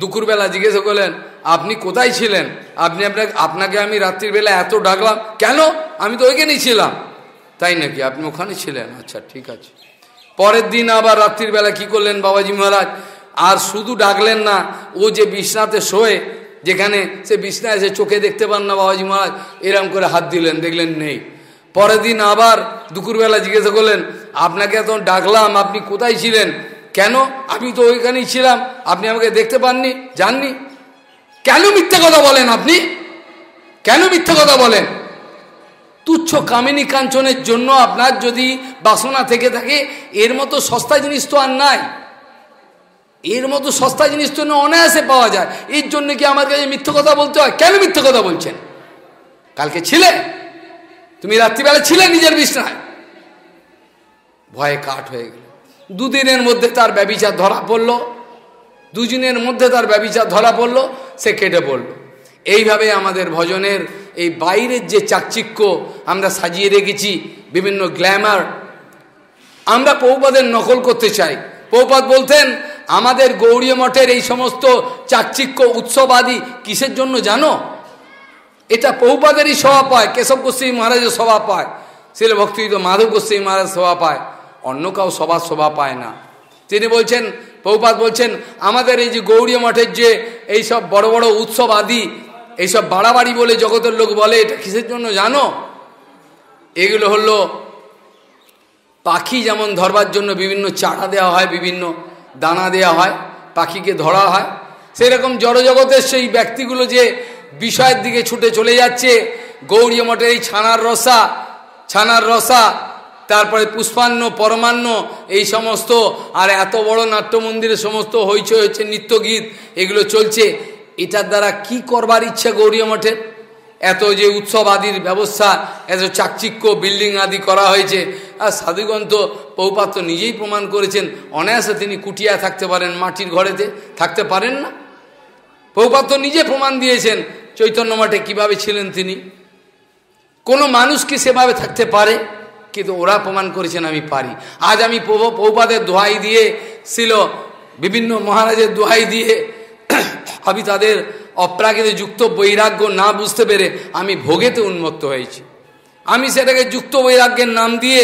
দুপুরবেলা জিজ্ঞেস করলেন আপনি কোথায় ছিলেন আপনি আপনাকে আপনাকে আমি রাত্রির বেলা এত ডাকলাম কেন আমি তো ওইখানেই ছিলাম তাই নাকি আপনি ওখানে ছিলেন আচ্ছা ঠিক আছে পরের দিন আবার বেলা কি করলেন বাবাজি মহারাজ আর শুধু ডাকলেন না ও যে বিছনাতে শোয়ে যেখানে সে বিছনায় এসে চোখে দেখতে পান না বাবাজি মহারাজ এরম করে হাত দিলেন দেখলেন নেই পরের দিন আবার দুপুরবেলা জিজ্ঞাসা করলেন আপনাকে এত ডাকলাম আপনি কোথায় ছিলেন কেন আমি তো ওইখানেই ছিলাম আপনি আমাকে দেখতে পাননি জাননি কেন মিথ্যে কথা বলেন আপনি কেন মিথ্যে কথা বলেন তুচ্ছ কামিনী কাঞ্চনের জন্য আপনার যদি বাসনা থেকে থাকে এর মতো সস্তা জিনিস তো আর নাই এর মতো সস্তা জিনিস তো অনায়াসে পাওয়া যায় এর জন্য কি আমার কাছে মিথ্যে কথা বলতে হয় কেন মিথ্যে কথা বলছেন কালকে ছিলে তুমি রাত্রিবেলা ছিলে নিজের বিছনায় ভয়ে কাঠ হয়ে গেল দুদিনের মধ্যে তার ব্যবিচার ধরা পড়ল দুদিনের মধ্যে তার ব্যবিচার ধরা পড়ল সে কেটে পড়লো এইভাবে আমাদের ভজনের এই বাইরের যে চাকচিক্য আমরা সাজিয়ে রেখেছি বিভিন্ন গ্ল্যামার আমরা পৌপাদের নকল করতে চাই পৌপাদ বলতেন আমাদের গৌরী মঠের এই সমস্ত চাকচিক্য উৎসব আদি কিসের জন্য জানো এটা পৌপাদেরই সভা পায় কেশব গোস্বামী মহারাজের সভা পায় ছেলে ভক্তি মাধব গোস্বামী মহারাজ সভা পায় অন্য কাউ সবার শোভা পায় না তিনি বলছেন পৌপাত বলছেন আমাদের এই যে গৌরী মঠের যে এই সব বড় বড় উৎসব আদি এইসব বাড়াবাড়ি বলে জগতের লোক বলে এটা কিসের জন্য জানো এগুলো হলো পাখি যেমন ধরবার জন্য বিভিন্ন চারা দেওয়া হয় বিভিন্ন দানা দেওয়া হয় পাখিকে ধরা হয় সেরকম জড়জগতের সেই ব্যক্তিগুলো যে বিষয়ের দিকে ছুটে চলে যাচ্ছে গৌরী মঠের এই ছানার রসা ছানার রসা তারপরে পুষ্পান্ন পরমান্ন এই সমস্ত আর এত বড় নাট্য মন্দিরে সমস্ত হইচই হচ্ছে নৃত্যগীত এগুলো চলছে এটার দ্বারা কি করবার ইচ্ছা গৌরীয় মঠের এত যে উৎসব আদির ব্যবস্থা এত চাকচিক্য বিল্ডিং আদি করা হয়েছে আর সাধুগন্ত পৌপাত্র নিজেই প্রমাণ করেছেন অনায়াসে তিনি কুটিয়া থাকতে পারেন মাটির ঘরেতে থাকতে পারেন না পৌপাত্র নিজে প্রমাণ দিয়েছেন চৈতন্য মঠে কীভাবে ছিলেন তিনি কোনো মানুষ কি সেভাবে থাকতে পারে কিন্তু ওরা প্রমাণ করেছেন আমি পারি আজ আমি পৌপাদের দোহাই দিয়ে ছিল বিভিন্ন মহারাজের দোহাই দিয়ে আমি তাদের অপ্রাকৃত যুক্ত বৈরাগ্য না বুঝতে পেরে আমি ভোগেতে উন্মত্ত হয়েছি আমি সেটাকে যুক্ত বৈরাগ্যের নাম দিয়ে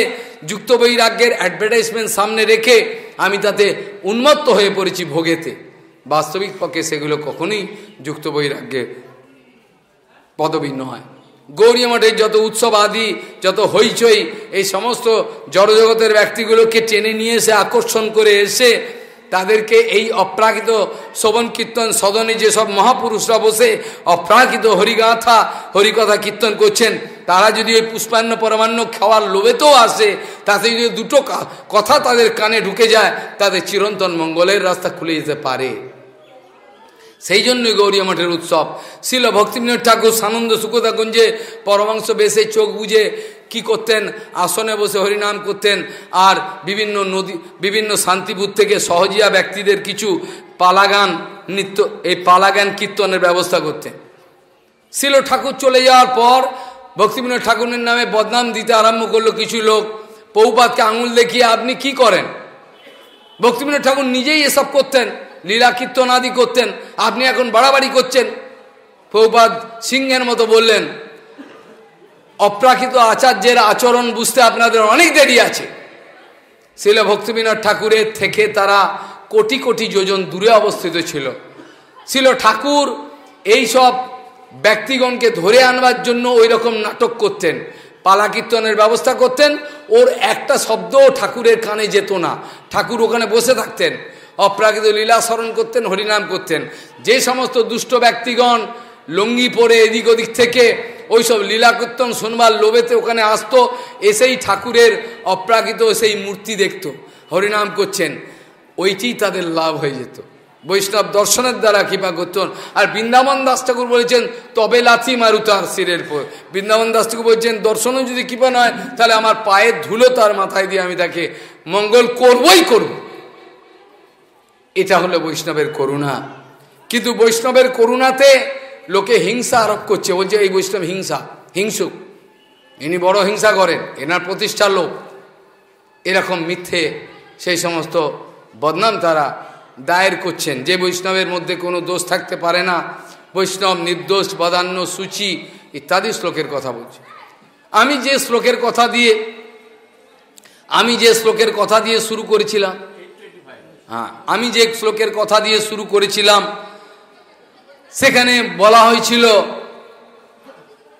যুক্ত বৈরাগ্যের অ্যাডভার্টাইজমেন্ট সামনে রেখে আমি তাতে উন্মত্ত হয়ে পড়েছি ভোগেতে বাস্তবিক পক্ষে সেগুলো কখনোই যুক্ত বৈরাগ্যের পদবী নয় গৌরী মঠের যত উৎসব আদি যত হইচই এই সমস্ত জড়জগতের ব্যক্তিগুলোকে টেনে নিয়ে এসে আকর্ষণ করে এসে তাদেরকে এই অপ্রাকৃত শ্রবণ কীর্তন সদনে যেসব মহাপুরুষরা বসে অপ্রাকৃত হরিগাথা হরিকথা কীর্তন করছেন তারা যদি ওই পুষ্পান্ন পরমান্ন খাওয়ার লোভেতেও আসে তাতে যদি দুটো কথা তাদের কানে ঢুকে যায় তাদের চিরন্তন মঙ্গলের রাস্তা খুলে যেতে পারে সেই জন্যই গৌরী মঠের উৎসব শিল ভক্তিবিনোদ ঠাকুর সানন্দ সুকতাগঞ্জে পরমাংশ বেশে চোখ বুঝে কি করতেন আসনে বসে হরিনাম করতেন আর বিভিন্ন নদী বিভিন্ন শান্তিপুর থেকে সহজিয়া ব্যক্তিদের কিছু পালাগান নৃত্য এই পালাগান কীর্তনের ব্যবস্থা করতেন শিল ঠাকুর চলে যাওয়ার পর ভক্তিবিনোদ ঠাকুরের নামে বদনাম দিতে আরম্ভ করলো কিছু লোক পৌপাতকে আঙুল দেখিয়ে আপনি কি করেন ভক্তিবিনোদ ঠাকুর নিজেই এসব করতেন লীলা কীর্তন আদি করতেন আপনি এখন বাড়াবাড়ি করছেন পৌপাত সিংহের মতো বললেন অপ্রাকৃত আচার্যের আচরণ বুঝতে আপনাদের অনেক দেরি আছে শিল ভক্তিবিনোদ ঠাকুরের থেকে তারা কোটি কোটি যোজন দূরে অবস্থিত ছিল ছিল ঠাকুর এই সব ব্যক্তিগণকে ধরে আনবার জন্য ওই রকম নাটক করতেন পালা কীর্তনের ব্যবস্থা করতেন ওর একটা শব্দও ঠাকুরের কানে যেত না ঠাকুর ওখানে বসে থাকতেন অপ্রাকৃত লীলা স্মরণ করতেন হরিনাম করতেন যে সমস্ত দুষ্ট ব্যক্তিগণ লঙ্গি পরে এদিক ওদিক থেকে ওই লীলা কীর্তন শুনবার লোভেতে ওখানে আসতো এসেই ঠাকুরের অপ্রাকৃত সেই মূর্তি দেখত হরিনাম করছেন ওইটি তাদের লাভ হয়ে যেত বৈষ্ণব দর্শনের দ্বারা কৃপা করতেন আর বৃন্দাবন দাস ঠাকুর বলেছেন তবে লাথি মারু তার শিরের পর বৃন্দাবন দাস ঠাকুর বলছেন দর্শনও যদি কৃপা নয় তাহলে আমার পায়ের ধুলো তার মাথায় দিয়ে আমি তাকে মঙ্গল করবই করব এটা হলো বৈষ্ণবের করুণা কিন্তু বৈষ্ণবের করুণাতে লোকে হিংসা আরোপ করছে বলছে এই বৈষ্ণব হিংসা হিংসুক ইনি বড় হিংসা করেন এনার প্রতিষ্ঠা লোক এরকম মিথ্যে সেই সমস্ত বদনাম তারা দায়ের করছেন যে বৈষ্ণবের মধ্যে কোনো দোষ থাকতে পারে না বৈষ্ণব নির্দোষ বদান্য সূচি ইত্যাদি শ্লোকের কথা বলছি আমি যে শ্লোকের কথা দিয়ে আমি যে শ্লোকের কথা দিয়ে শুরু করেছিলাম হ্যাঁ আমি যে শ্লোকের কথা দিয়ে শুরু করেছিলাম সেখানে বলা হয়েছিল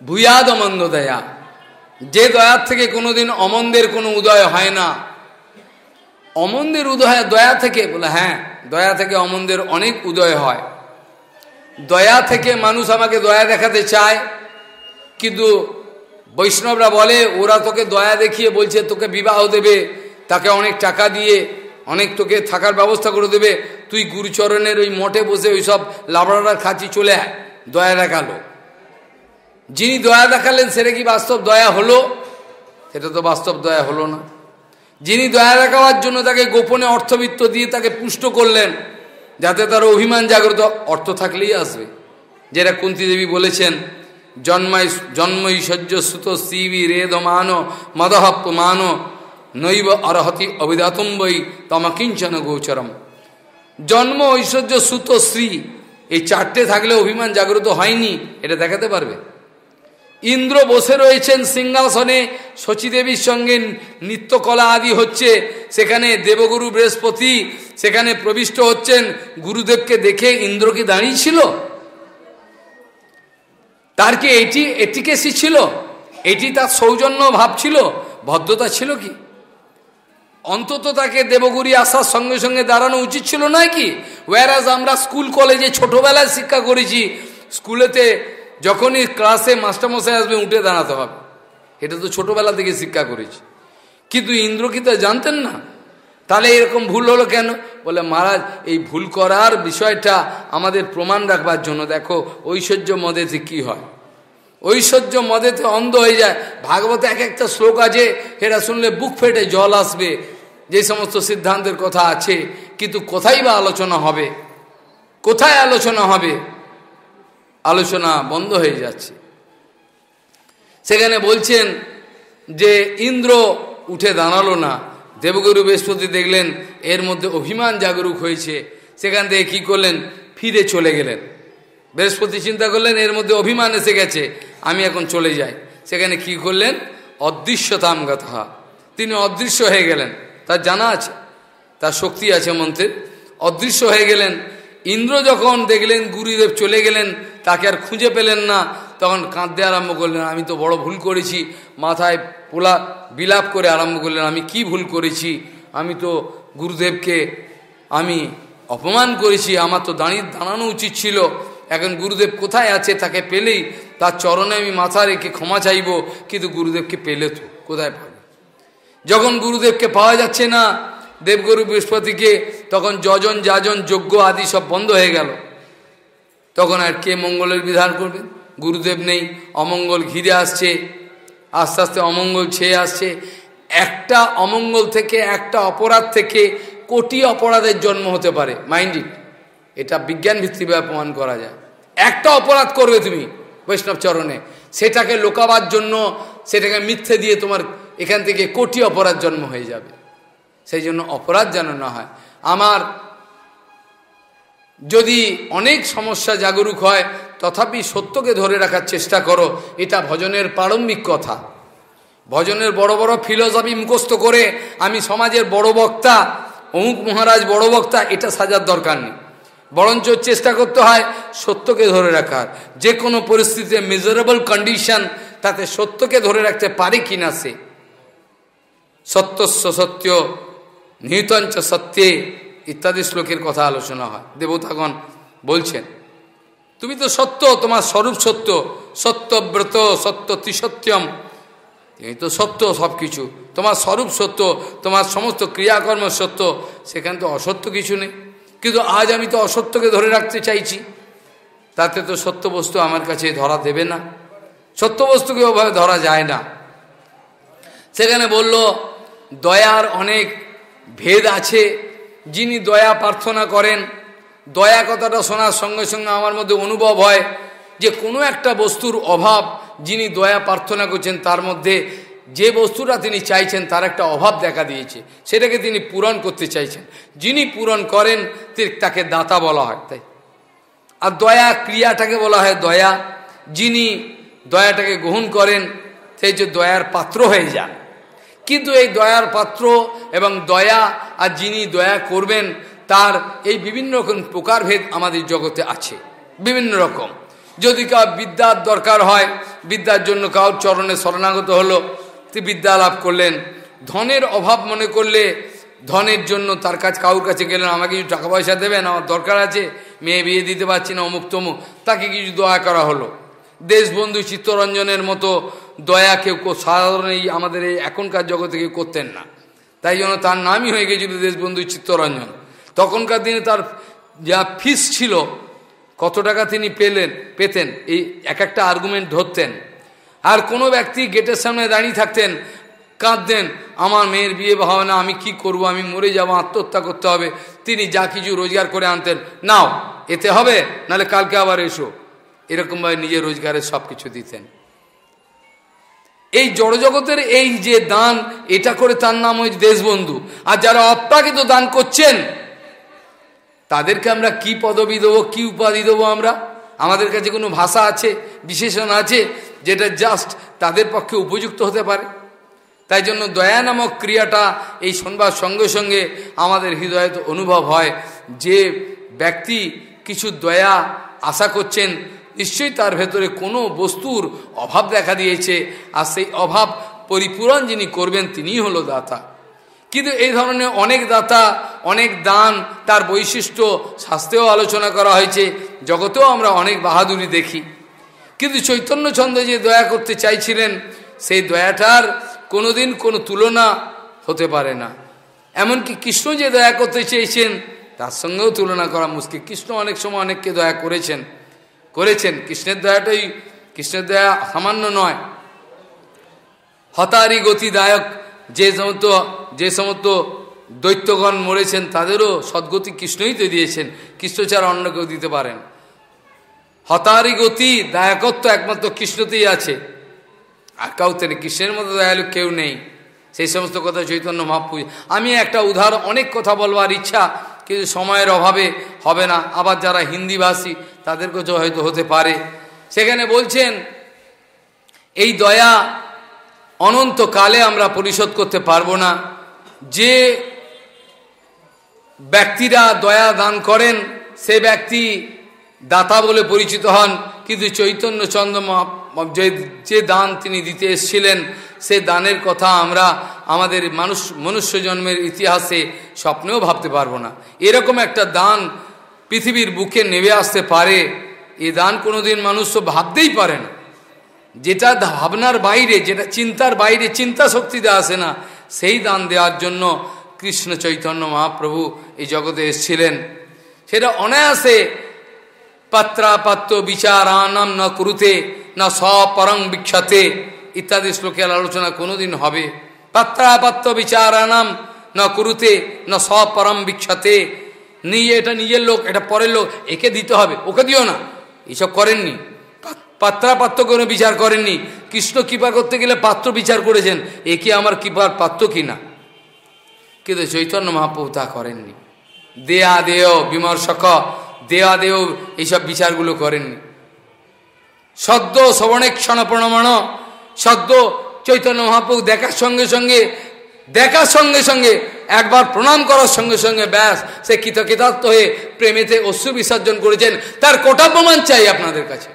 ভূয়াদ অমন্দ দয়া যে দয়ার থেকে কোনোদিন অমন্দের কোনো উদয় হয় না অমন্দের উদয় দয়া থেকে বলে হ্যাঁ দয়া থেকে অমন্দের অনেক উদয় হয় দয়া থেকে মানুষ আমাকে দয়া দেখাতে চায় কিন্তু বৈষ্ণবরা বলে ওরা তোকে দয়া দেখিয়ে বলছে তোকে বিবাহ দেবে তাকে অনেক টাকা দিয়ে অনেক তোকে থাকার ব্যবস্থা করে দেবে তুই গুরুচরণের ওই মঠে বসে ওই সব লাবড়ার খাঁচি চলে আয় দয়া দেখালো যিনি দয়া দেখালেন সেটা কি বাস্তব দয়া হলো সেটা তো বাস্তব দয়া হলো না যিনি দয়া দেখাবার জন্য তাকে গোপনে অর্থবিত্ত দিয়ে তাকে পুষ্ট করলেন যাতে তার অভিমান জাগ্রত অর্থ থাকলেই আসবে যেটা কুন্তী দেবী বলেছেন জন্মাই জন্ম ঐশ্বর্য সুত মান রেদমানো মান নৈব অরহতি অবিদাতম্বই তমাকিঞ্চন গোচরম জন্ম ঐশ্বর্য সুত শ্রী এই চারটে থাকলে অভিমান জাগ্রত হয়নি এটা দেখাতে পারবে ইন্দ্র বসে রয়েছেন সিংহাসনে শচীদেবীর সঙ্গে নৃত্যকলা আদি হচ্ছে সেখানে দেবগুরু বৃহস্পতি সেখানে প্রবিষ্ট হচ্ছেন গুরুদেবকে দেখে ইন্দ্র কি দাঁড়িয়েছিল তার কি এটি এটিকেসি ছিল এটি তার সৌজন্য ভাব ছিল ভদ্রতা ছিল কি অন্তত তাকে দেবগুরি আসার সঙ্গে সঙ্গে দাঁড়ানো উচিত ছিল নয় কি ওয়ারাজ আমরা স্কুল কলেজে ছোটবেলায় শিক্ষা করেছি স্কুলেতে যখনই ক্লাসে মাস্টারমশাই আসবে উঠে দাঁড়াতে হবে এটা তো ছোটবেলা থেকে শিক্ষা করেছি কিন্তু ইন্দ্র কি তা জানতেন না তাহলে এরকম ভুল হলো কেন বলে মহারাজ এই ভুল করার বিষয়টা আমাদের প্রমাণ রাখবার জন্য দেখো ঐশ্বর্য মদেতে কি হয় ঐশ্বর্য মদেতে অন্ধ হয়ে যায় ভাগবত এক একটা শ্লোক আছে সেটা শুনলে বুক ফেটে জল আসবে যে সমস্ত সিদ্ধান্তের কথা আছে কিন্তু কোথায় বা আলোচনা হবে কোথায় আলোচনা হবে আলোচনা বন্ধ হয়ে যাচ্ছে সেখানে বলছেন যে ইন্দ্র উঠে দাঁড়ালো না দেবগুরু বৃহস্পতি দেখলেন এর মধ্যে অভিমান জাগরুক হয়েছে সেখান থেকে কী করলেন ফিরে চলে গেলেন বৃহস্পতি চিন্তা করলেন এর মধ্যে অভিমান এসে গেছে আমি এখন চলে যাই সেখানে কি করলেন অদৃশ্যতাম কথা তিনি অদৃশ্য হয়ে গেলেন তার জানা আছে তার শক্তি আছে মন্ত্রের অদৃশ্য হয়ে গেলেন ইন্দ্র যখন দেখলেন গুরুদেব চলে গেলেন তাকে আর খুঁজে পেলেন না তখন কাঁদতে আরম্ভ করলেন আমি তো বড় ভুল করেছি মাথায় পোলা বিলাপ করে আরম্ভ করলেন আমি কি ভুল করেছি আমি তো গুরুদেবকে আমি অপমান করেছি আমার তো দাঁড়িয়ে দাঁড়ানো উচিত ছিল এখন গুরুদেব কোথায় আছে তাকে পেলেই তার চরণে আমি মাথা রেখে ক্ষমা চাইব কিন্তু গুরুদেবকে পেলে তো কোথায় পাবে যখন গুরুদেবকে পাওয়া যাচ্ছে না দেবগুরু বৃহস্পতিকে তখন যজন যাজন যজ্ঞ আদি সব বন্ধ হয়ে গেল তখন আর কে মঙ্গলের বিধান করবে গুরুদেব নেই অমঙ্গল ঘিরে আসছে আস্তে আস্তে অমঙ্গল ছেয়ে আসছে একটা অমঙ্গল থেকে একটা অপরাধ থেকে কোটি অপরাধের জন্ম হতে পারে মাইন্ড ইট এটা বিজ্ঞান ভিত্তিভাবে প্রমাণ করা যায় একটা অপরাধ করবে তুমি বৈষ্ণব চরণে সেটাকে লোকাবার জন্য সেটাকে মিথ্যে দিয়ে তোমার এখান থেকে কোটি অপরাধ জন্ম হয়ে যাবে সেই জন্য অপরাধ যেন না হয় আমার যদি অনেক সমস্যা জাগরুক হয় তথাপি সত্যকে ধরে রাখার চেষ্টা করো এটা ভজনের প্রারম্ভিক কথা ভজনের বড় বড় ফিলোসফি মুখস্থ করে আমি সমাজের বড় বক্তা অমুক মহারাজ বড় বক্তা এটা সাজার দরকার নেই বরঞ্চ চেষ্টা করতে হয় সত্যকে ধরে রাখার যে কোনো পরিস্থিতিতে মেজারেবল কন্ডিশন তাতে সত্যকে ধরে রাখতে পারে কিনা সে সত্যস্য সত্য নিহিতঞ্চ সত্যে ইত্যাদি শ্লোকের কথা আলোচনা হয় দেবতাগণ বলছেন তুমি তো সত্য তোমার স্বরূপ সত্য সত্যব্রত সত্য ত্রিসত্যম তুমি তো সত্য সব কিছু তোমার স্বরূপ সত্য তোমার সমস্ত ক্রিয়াকর্ম সত্য সেখানে তো অসত্য কিছু নেই কিন্তু আজ আমি তো অসত্যকে ধরে রাখতে চাইছি তাতে তো সত্য বস্তু আমার কাছে ধরা দেবে না সত্য বস্তুকে ওভাবে ধরা যায় না সেখানে বলল দয়ার অনেক ভেদ আছে যিনি দয়া প্রার্থনা করেন দয়া কথাটা শোনার সঙ্গে সঙ্গে আমার মধ্যে অনুভব হয় যে কোনো একটা বস্তুর অভাব যিনি দয়া প্রার্থনা করছেন তার মধ্যে যে বস্তুটা তিনি চাইছেন তার একটা অভাব দেখা দিয়েছে সেটাকে তিনি পূরণ করতে চাইছেন যিনি পূরণ করেন তাকে দাতা বলা হয় তাই আর দয়া ক্রিয়াটাকে বলা হয় দয়া যিনি দয়াটাকে গ্রহণ করেন সেই যে দয়ার পাত্র হয়ে যায় কিন্তু এই দয়ার পাত্র এবং দয়া আর যিনি দয়া করবেন তার এই বিভিন্ন রকম প্রকারভেদ আমাদের জগতে আছে বিভিন্ন রকম যদি কা বিদ্যার দরকার হয় বিদ্যার জন্য কাউ চরণে শরণাগত হলো তিনি বিদ্যা লাভ করলেন ধনের অভাব মনে করলে ধনের জন্য তার কাজ কাউর কাছে গেলেন আমাকে কিছু টাকা পয়সা দেবেন আমার দরকার আছে মেয়ে বিয়ে দিতে পারছি না অমুক তমুক তাকে কিছু দয়া করা হলো দেশবন্ধু চিত্তরঞ্জনের মতো দয়া কেউ সাধারণ এই আমাদের এই এখনকার জগতে কেউ করতেন না তাই জন্য তার নামই হয়ে গেছিল দেশবন্ধু চিত্তরঞ্জন তখনকার দিনে তার যা ফিস ছিল কত টাকা তিনি পেলেন পেতেন এই এক একটা আর্গুমেন্ট ধরতেন আর কোনো ব্যক্তি গেটের সামনে দাঁড়িয়ে থাকতেন কাঁদতেন আমার মেয়ের বিয়ে হবে না আমি কি করব আমি মরে যাব আত্মহত্যা করতে হবে তিনি যা কিছু রোজগার করে আনতেন নাও এতে হবে নালে কালকে আবার এসো এরকমভাবে নিজের রোজগারের সব কিছু দিতেন এই জড়জগতের এই যে দান এটা করে তার নাম ওই দেশবন্ধু আর যারা অপ্রাকৃত দান করছেন তাদেরকে আমরা কি পদবি দেবো কি উপাধি দেবো আমরা আমাদের কাছে কোনো ভাষা আছে বিশেষণ আছে যেটা জাস্ট তাদের পক্ষে উপযুক্ত হতে পারে তাই জন্য দয়া নামক ক্রিয়াটা এই সংবাদ সঙ্গে সঙ্গে আমাদের হৃদয়ত অনুভব হয় যে ব্যক্তি কিছু দয়া আশা করছেন নিশ্চয়ই তার ভেতরে কোনো বস্তুর অভাব দেখা দিয়েছে আর সেই অভাব পরিপূরণ যিনি করবেন তিনি হলো দাতা কিন্তু এই ধরনের অনেক দাতা অনেক দান তার বৈশিষ্ট্য শাস্ত্রেও আলোচনা করা হয়েছে জগতেও আমরা অনেক বাহাদুরি দেখি কিন্তু চৈতন্যচন্দ্র যে দয়া করতে চাইছিলেন সেই দয়াটার কোনোদিন কোনো তুলনা হতে পারে না এমনকি কৃষ্ণ যে দয়া করতে চেয়েছেন তার সঙ্গেও তুলনা করা মুশকিল কৃষ্ণ অনেক সময় অনেককে দয়া করেছেন করেছেন কৃষ্ণের দয়াটাই কৃষ্ণের দয়া সামান্য নয় হতারি গতিদায়ক যে সমস্ত যে সমস্ত দৈত্যগণ মরেছেন তাদেরও সদ্গতি কৃষ্ণই তো দিয়েছেন কৃষ্ণ ছাড়া অন্য কেউ দিতে পারেন হতারি গতি দায়কত্ব একমাত্র কৃষ্ণতেই আছে আর কাউতে নেই কৃষ্ণের মতো দয়ালু কেউ নেই সেই সমস্ত কথা চৈতন্য মহাপুজ আমি একটা উদাহরণ অনেক কথা বলবার ইচ্ছা কিন্তু সময়ের অভাবে হবে না আবার যারা হিন্দিভাষী তাদের কাছে হয়তো হতে পারে সেখানে বলছেন এই দয়া অনন্তকালে আমরা পরিশোধ করতে পারবো না যে ব্যক্তিরা দয়া দান করেন সে ব্যক্তি দাতা বলে পরিচিত হন কিন্তু চৈতন্য চন্দ্র যে দান তিনি দিতে এসেছিলেন সে দানের কথা আমরা আমাদের মানুষ মনুষ্য জন্মের ইতিহাসে স্বপ্নেও ভাবতে পারবো না এরকম একটা দান পৃথিবীর বুকে নেমে আসতে পারে এ দান কোনোদিন মানুষ তো ভাবতেই পারে না যেটা ভাবনার বাইরে যেটা চিন্তার বাইরে চিন্তা শক্তিতে আসে না সেই দান দেওয়ার জন্য কৃষ্ণ চৈতন্য মহাপ্রভু এই জগতে এসেছিলেন সেটা অনায়াসে পাত্রাপাত্র আনাম না কুরুতে না সপরং বিখ্যাতে ইত্যাদি শ্লোকের আলোচনা কোনোদিন হবে পাত্রাপাত্র আনাম না কুরুতে না সপরম বিখ্যাতে নিয়ে এটা নিজের লোক এটা পরের লোক একে দিতে হবে ওকে দিও না এসব করেননি পাত্রা পাত্র কোনো বিচার করেননি কৃষ্ণ কৃপা করতে গেলে পাত্র বিচার করেছেন একে আমার কৃপার পাত্র কিনা কিন্তু চৈতন্য মহাপ্রভু তা করেননি দেয়া দেয় বিমর্শক দেয়া দেয় এইসব বিচারগুলো করেননি সদ্য ক্ষণ প্রণমণ সদ্য চৈতন্য মহাপ্রভু দেখার সঙ্গে সঙ্গে দেখার সঙ্গে সঙ্গে একবার প্রণাম করার সঙ্গে সঙ্গে ব্যাস সে কৃতকৃতার্থ হয়ে প্রেমেতে অশ্রু বিসর্জন করেছেন তার কোটা প্রমাণ চাই আপনাদের কাছে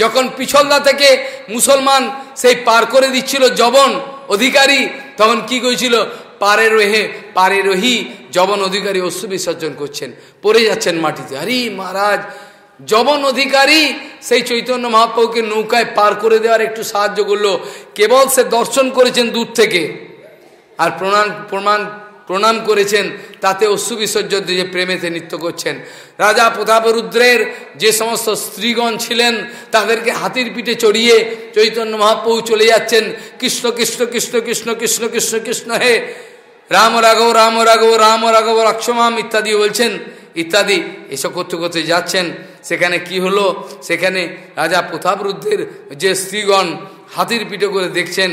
যখন পিছলদা থেকে মুসলমান সেই পার করে দিচ্ছিল জবন অধিকারী তখন কি করেছিল পারে রোহে পারে রোহি জবন অধিকারী অশ্রু বিসর্জন করছেন পড়ে যাচ্ছেন মাটিতে আরে মহারাজ জবন অধিকারী সেই চৈতন্য মহাপ্রভুকে নৌকায় পার করে দেওয়ার একটু সাহায্য করলো কেবল সে দর্শন করেছেন দূর থেকে আর প্রমাণ প্রমাণ প্রণাম করেছেন তাতে অশ্রু বিসর্জন দিয়ে প্রেমেতে নৃত্য করছেন রাজা প্রতাপরুদ্রের যে সমস্ত স্ত্রীগণ ছিলেন তাদেরকে হাতির পিঠে চড়িয়ে চৈতন্য মহাপ্রভু চলে যাচ্ছেন কৃষ্ণ কৃষ্ণ কৃষ্ণ কৃষ্ণ কৃষ্ণ কৃষ্ণ কৃষ্ণ হে রাম রাঘব রাম রাঘব রাম রাঘব রাক্ষমাম ইত্যাদি বলছেন ইত্যাদি এসব করতে করতে যাচ্ছেন সেখানে কি হলো সেখানে রাজা প্রতাপরুদ্ধের যে স্ত্রীগণ হাতির পিঠে করে দেখছেন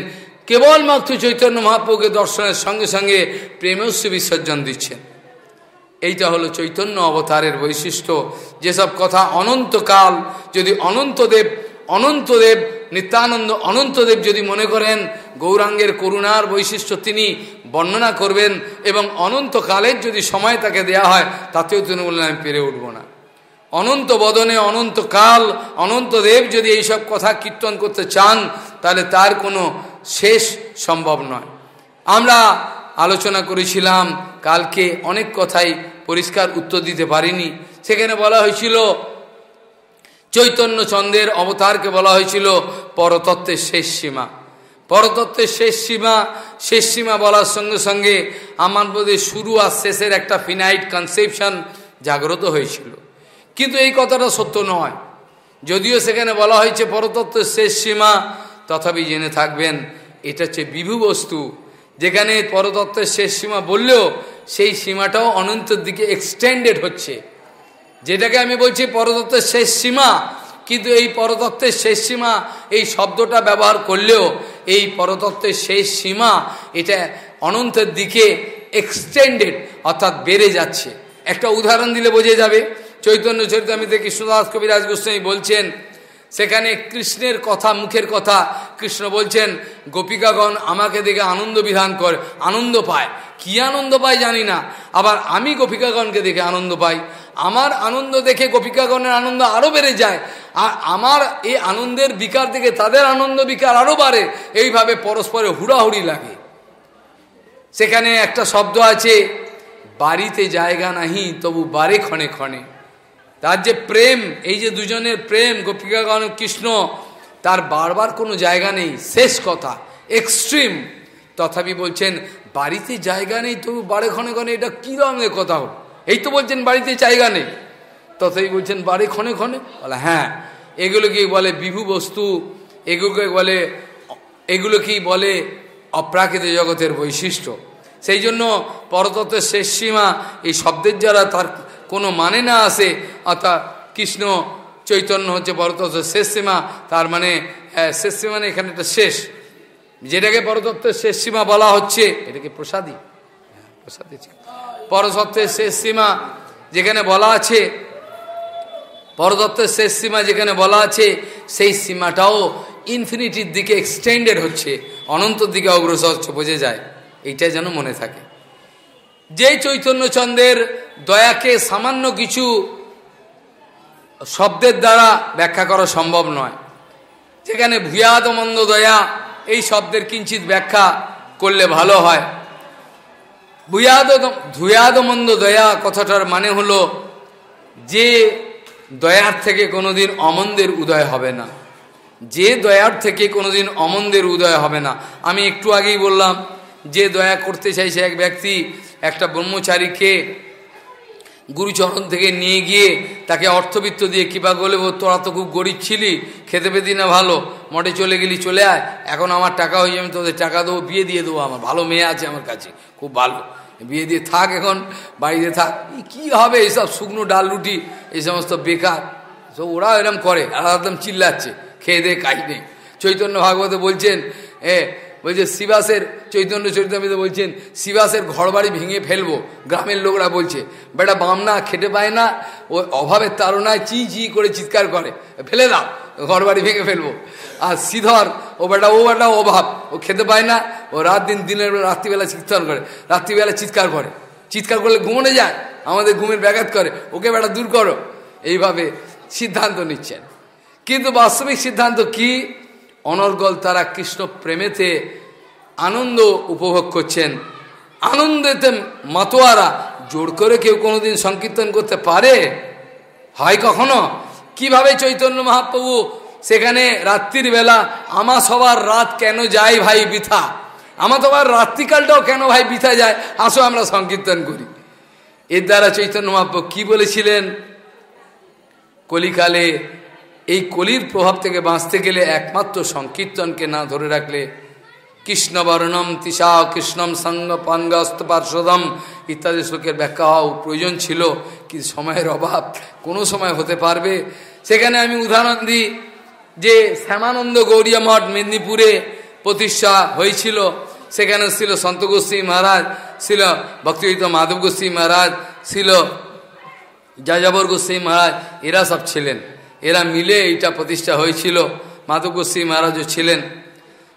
কেবলমাত্র চৈতন্য মহাপ্রভুকে দর্শনের সঙ্গে সঙ্গে প্রেমস্ব বিসর্জন দিচ্ছেন এইটা হলো চৈতন্য অবতারের বৈশিষ্ট্য যেসব কথা অনন্তকাল যদি অনন্তদেব অনন্তদেব নিত্যানন্দ অনন্তদেব যদি মনে করেন গৌরাঙ্গের করুণার বৈশিষ্ট্য তিনি বর্ণনা করবেন এবং অনন্তকালের যদি সময় তাকে দেয়া হয় তাতেও তিনি বললেন আমি পেরে উঠব না অনন্ত বদনে অনন্তকাল অনন্তদেব যদি এইসব কথা কীর্তন করতে চান তাহলে তার কোনো শেষ সম্ভব নয় আমরা আলোচনা করেছিলাম কালকে অনেক কথাই পরিষ্কার উত্তর দিতে পারিনি সেখানে বলা হয়েছিল চৈতন্য চন্দ্রের অবতারকে বলা হয়েছিল পরতত্ত্বের শেষ সীমা পরতত্ত্বের শেষ সীমা শেষ সীমা বলার সঙ্গে সঙ্গে আমার মধ্যে শুরু আর শেষের একটা ফিনাইট কনসেপশন জাগ্রত হয়েছিল কিন্তু এই কথাটা সত্য নয় যদিও সেখানে বলা হয়েছে পরতত্ত্বের শেষ সীমা তথাপি জেনে থাকবেন এটা হচ্ছে বিভু বস্তু যেখানে পরতত্ত্বের শেষ সীমা বললেও সেই সীমাটাও অনন্তর দিকে এক্সটেন্ডেড হচ্ছে যেটাকে আমি বলছি পরতত্ত্বের শেষ সীমা কিন্তু এই পরতত্ত্বের শেষ সীমা এই শব্দটা ব্যবহার করলেও এই পরতত্ত্বের শেষ সীমা এটা অনন্তের দিকে এক্সটেন্ডেড অর্থাৎ বেড়ে যাচ্ছে একটা উদাহরণ দিলে বোঝা যাবে চৈতন্য আমি দেখি সুদাস কবিরাজ গোস্বামী বলছেন সেখানে কৃষ্ণের কথা মুখের কথা কৃষ্ণ বলছেন গোপিকাগণ আমাকে দেখে আনন্দ বিধান করে আনন্দ পায় কি আনন্দ পায় জানি না আবার আমি গোপিকাগণকে দেখে আনন্দ পাই আমার আনন্দ দেখে গোপিকাগণের আনন্দ আরও বেড়ে যায় আর আমার এই আনন্দের বিকার দেখে তাদের আনন্দ বিকার আরও বাড়ে এইভাবে পরস্পরে হুড়াহুড়ি লাগে সেখানে একটা শব্দ আছে বাড়িতে জায়গা নাহি তবু বারে ক্ষণে ক্ষণে তার যে প্রেম এই যে দুজনের প্রেম গোপিকা গণ কৃষ্ণ তার বারবার কোনো জায়গা নেই শেষ কথা এক্সট্রিম তথাপি বলছেন বাড়িতে জায়গা নেই তবু বাড়ি ক্ষণে ক্ষণে এটা কী রঙের কথা হোক এই তো বলছেন বাড়িতে জায়গা নেই তথাপি বলছেন বাড়ি ক্ষণে ক্ষণে বলে হ্যাঁ এগুলোকে বলে বিভু বস্তু এগুলোকে বলে এগুলোকেই বলে অপ্রাকৃত জগতের বৈশিষ্ট্য সেই জন্য পরতত্ত্বের শেষ সীমা এই শব্দের যারা তার কোনো মানে না আসে অর্থাৎ কৃষ্ণ চৈতন্য হচ্ছে বরতত্ত্ব শেষ সীমা তার মানে শেষ সীমা মানে এখানে একটা শেষ যেটাকে পরতত্ত্বের শেষ সীমা বলা হচ্ছে এটাকে প্রসাদী হ্যাঁ, প্রসাদী পরতত্ত্বের শেষ সীমা যেখানে বলা আছে পরতত্ত্বের শেষ সীমা যেখানে বলা আছে সেই সীমাটাও ইনফিনিটির দিকে এক্সটেন্ডেড হচ্ছে অনন্তর দিকে অগ্রসর হচ্ছে বোঝে যায় এইটা যেন মনে থাকে যেই চৈতন্যচন্দ্রের দয়াকে সামান্য কিছু শব্দের দ্বারা ব্যাখ্যা করা সম্ভব নয় যেখানে ভূয়াদ মন্দ দয়া এই শব্দের কিঞ্চিত ব্যাখ্যা করলে ভালো হয় ভূয়াদ মন্দ দয়া কথাটার মানে হল যে দয়ার থেকে কোনোদিন অমন্দের উদয় হবে না যে দয়ার থেকে কোনোদিন অমন্দের উদয় হবে না আমি একটু আগেই বললাম যে দয়া করতে চাইছে এক ব্যক্তি একটা ব্রহ্মচারীকে গুরুচরণ থেকে নিয়ে গিয়ে তাকে অর্থবিত্ত দিয়ে কৃপা করলে তোরা তো খুব গরিব ছিলি খেতে পেতি না ভালো মঠে চলে গেলি চলে আয় এখন আমার টাকা হয়ে আমি তোদের টাকা দেবো বিয়ে দিয়ে দেবো আমার ভালো মেয়ে আছে আমার কাছে খুব ভালো বিয়ে দিয়ে থাক এখন বাড়িতে থাক কি হবে এইসব শুকনো ডাল রুটি এই সমস্ত বেকার সব ওরা এরম করে আর একদম চিল্লাচ্ছে খেয়ে দে কাজ নেই চৈতন্য ভাগবত বলছেন এ বলছে শিবাসের চৈতন্য চৈতন্য বলছেন শিবাসের ঘর বাড়ি ভেঙে ফেলবো গ্রামের লোকরা বলছে বেটা বামনা খেটে পায় না ও অভাবের তারণায় চি চি করে চিৎকার করে ফেলে দাও ঘর বাড়ি ভেঙে ফেলবো আর শ্রীধর ও বেটা ও বেটা অভাব ও খেতে পায় না ও রাত দিন দিনের রাত্রিবেলা চিৎকার করে রাত্রিবেলা চিৎকার করে চিৎকার করলে ঘুমনে যায় আমাদের ঘুমের ব্যাঘাত করে ওকে বেটা দূর করো এইভাবে সিদ্ধান্ত নিচ্ছেন কিন্তু বাস্তবিক সিদ্ধান্ত কি অনর্গল তারা কৃষ্ণ প্রেমেতে আনন্দ উপভোগ করছেন আনন্দেতে মাতোয়ারা জোর করে কেউ কোনোদিন সংকীর্তন করতে পারে হয় কখনো কিভাবে চৈতন্য মহাপ্রভু সেখানে রাত্রির বেলা আমার সবার রাত কেন যায় ভাই বৃথা আমার তোমার রাত্রিকালটাও কেন ভাই বৃথা যায় আসো আমরা সংকীর্তন করি এর দ্বারা চৈতন্য মহাপ্রভু কি বলেছিলেন কলিকালে এই কলির প্রভাব থেকে বাঁচতে গেলে একমাত্র সংকীর্তনকে না ধরে রাখলে কৃষ্ণবর্ণম তিসা কৃষ্ণম সঙ্গ পাঙ্গস্ত পার্শ্বদম ইত্যাদি শ্লোকের ব্যাখ্যা হওয়া প্রয়োজন ছিল কি সময়ের অভাব কোনো সময় হতে পারবে সেখানে আমি উদাহরণ দিই যে শ্যামানন্দ গৌরিয়া মঠ মেদিনীপুরে প্রতিষ্ঠা হয়েছিল সেখানে ছিল সন্ত গোস্বী মহারাজ ছিল ভক্তিযুক্ত মাধব গোস্বী মহারাজ ছিল যাযাবর গোস্বী মহারাজ এরা সব ছিলেন এরা মিলে এইটা প্রতিষ্ঠা হয়েছিল মাধুকুশ্রী মহারাজও ছিলেন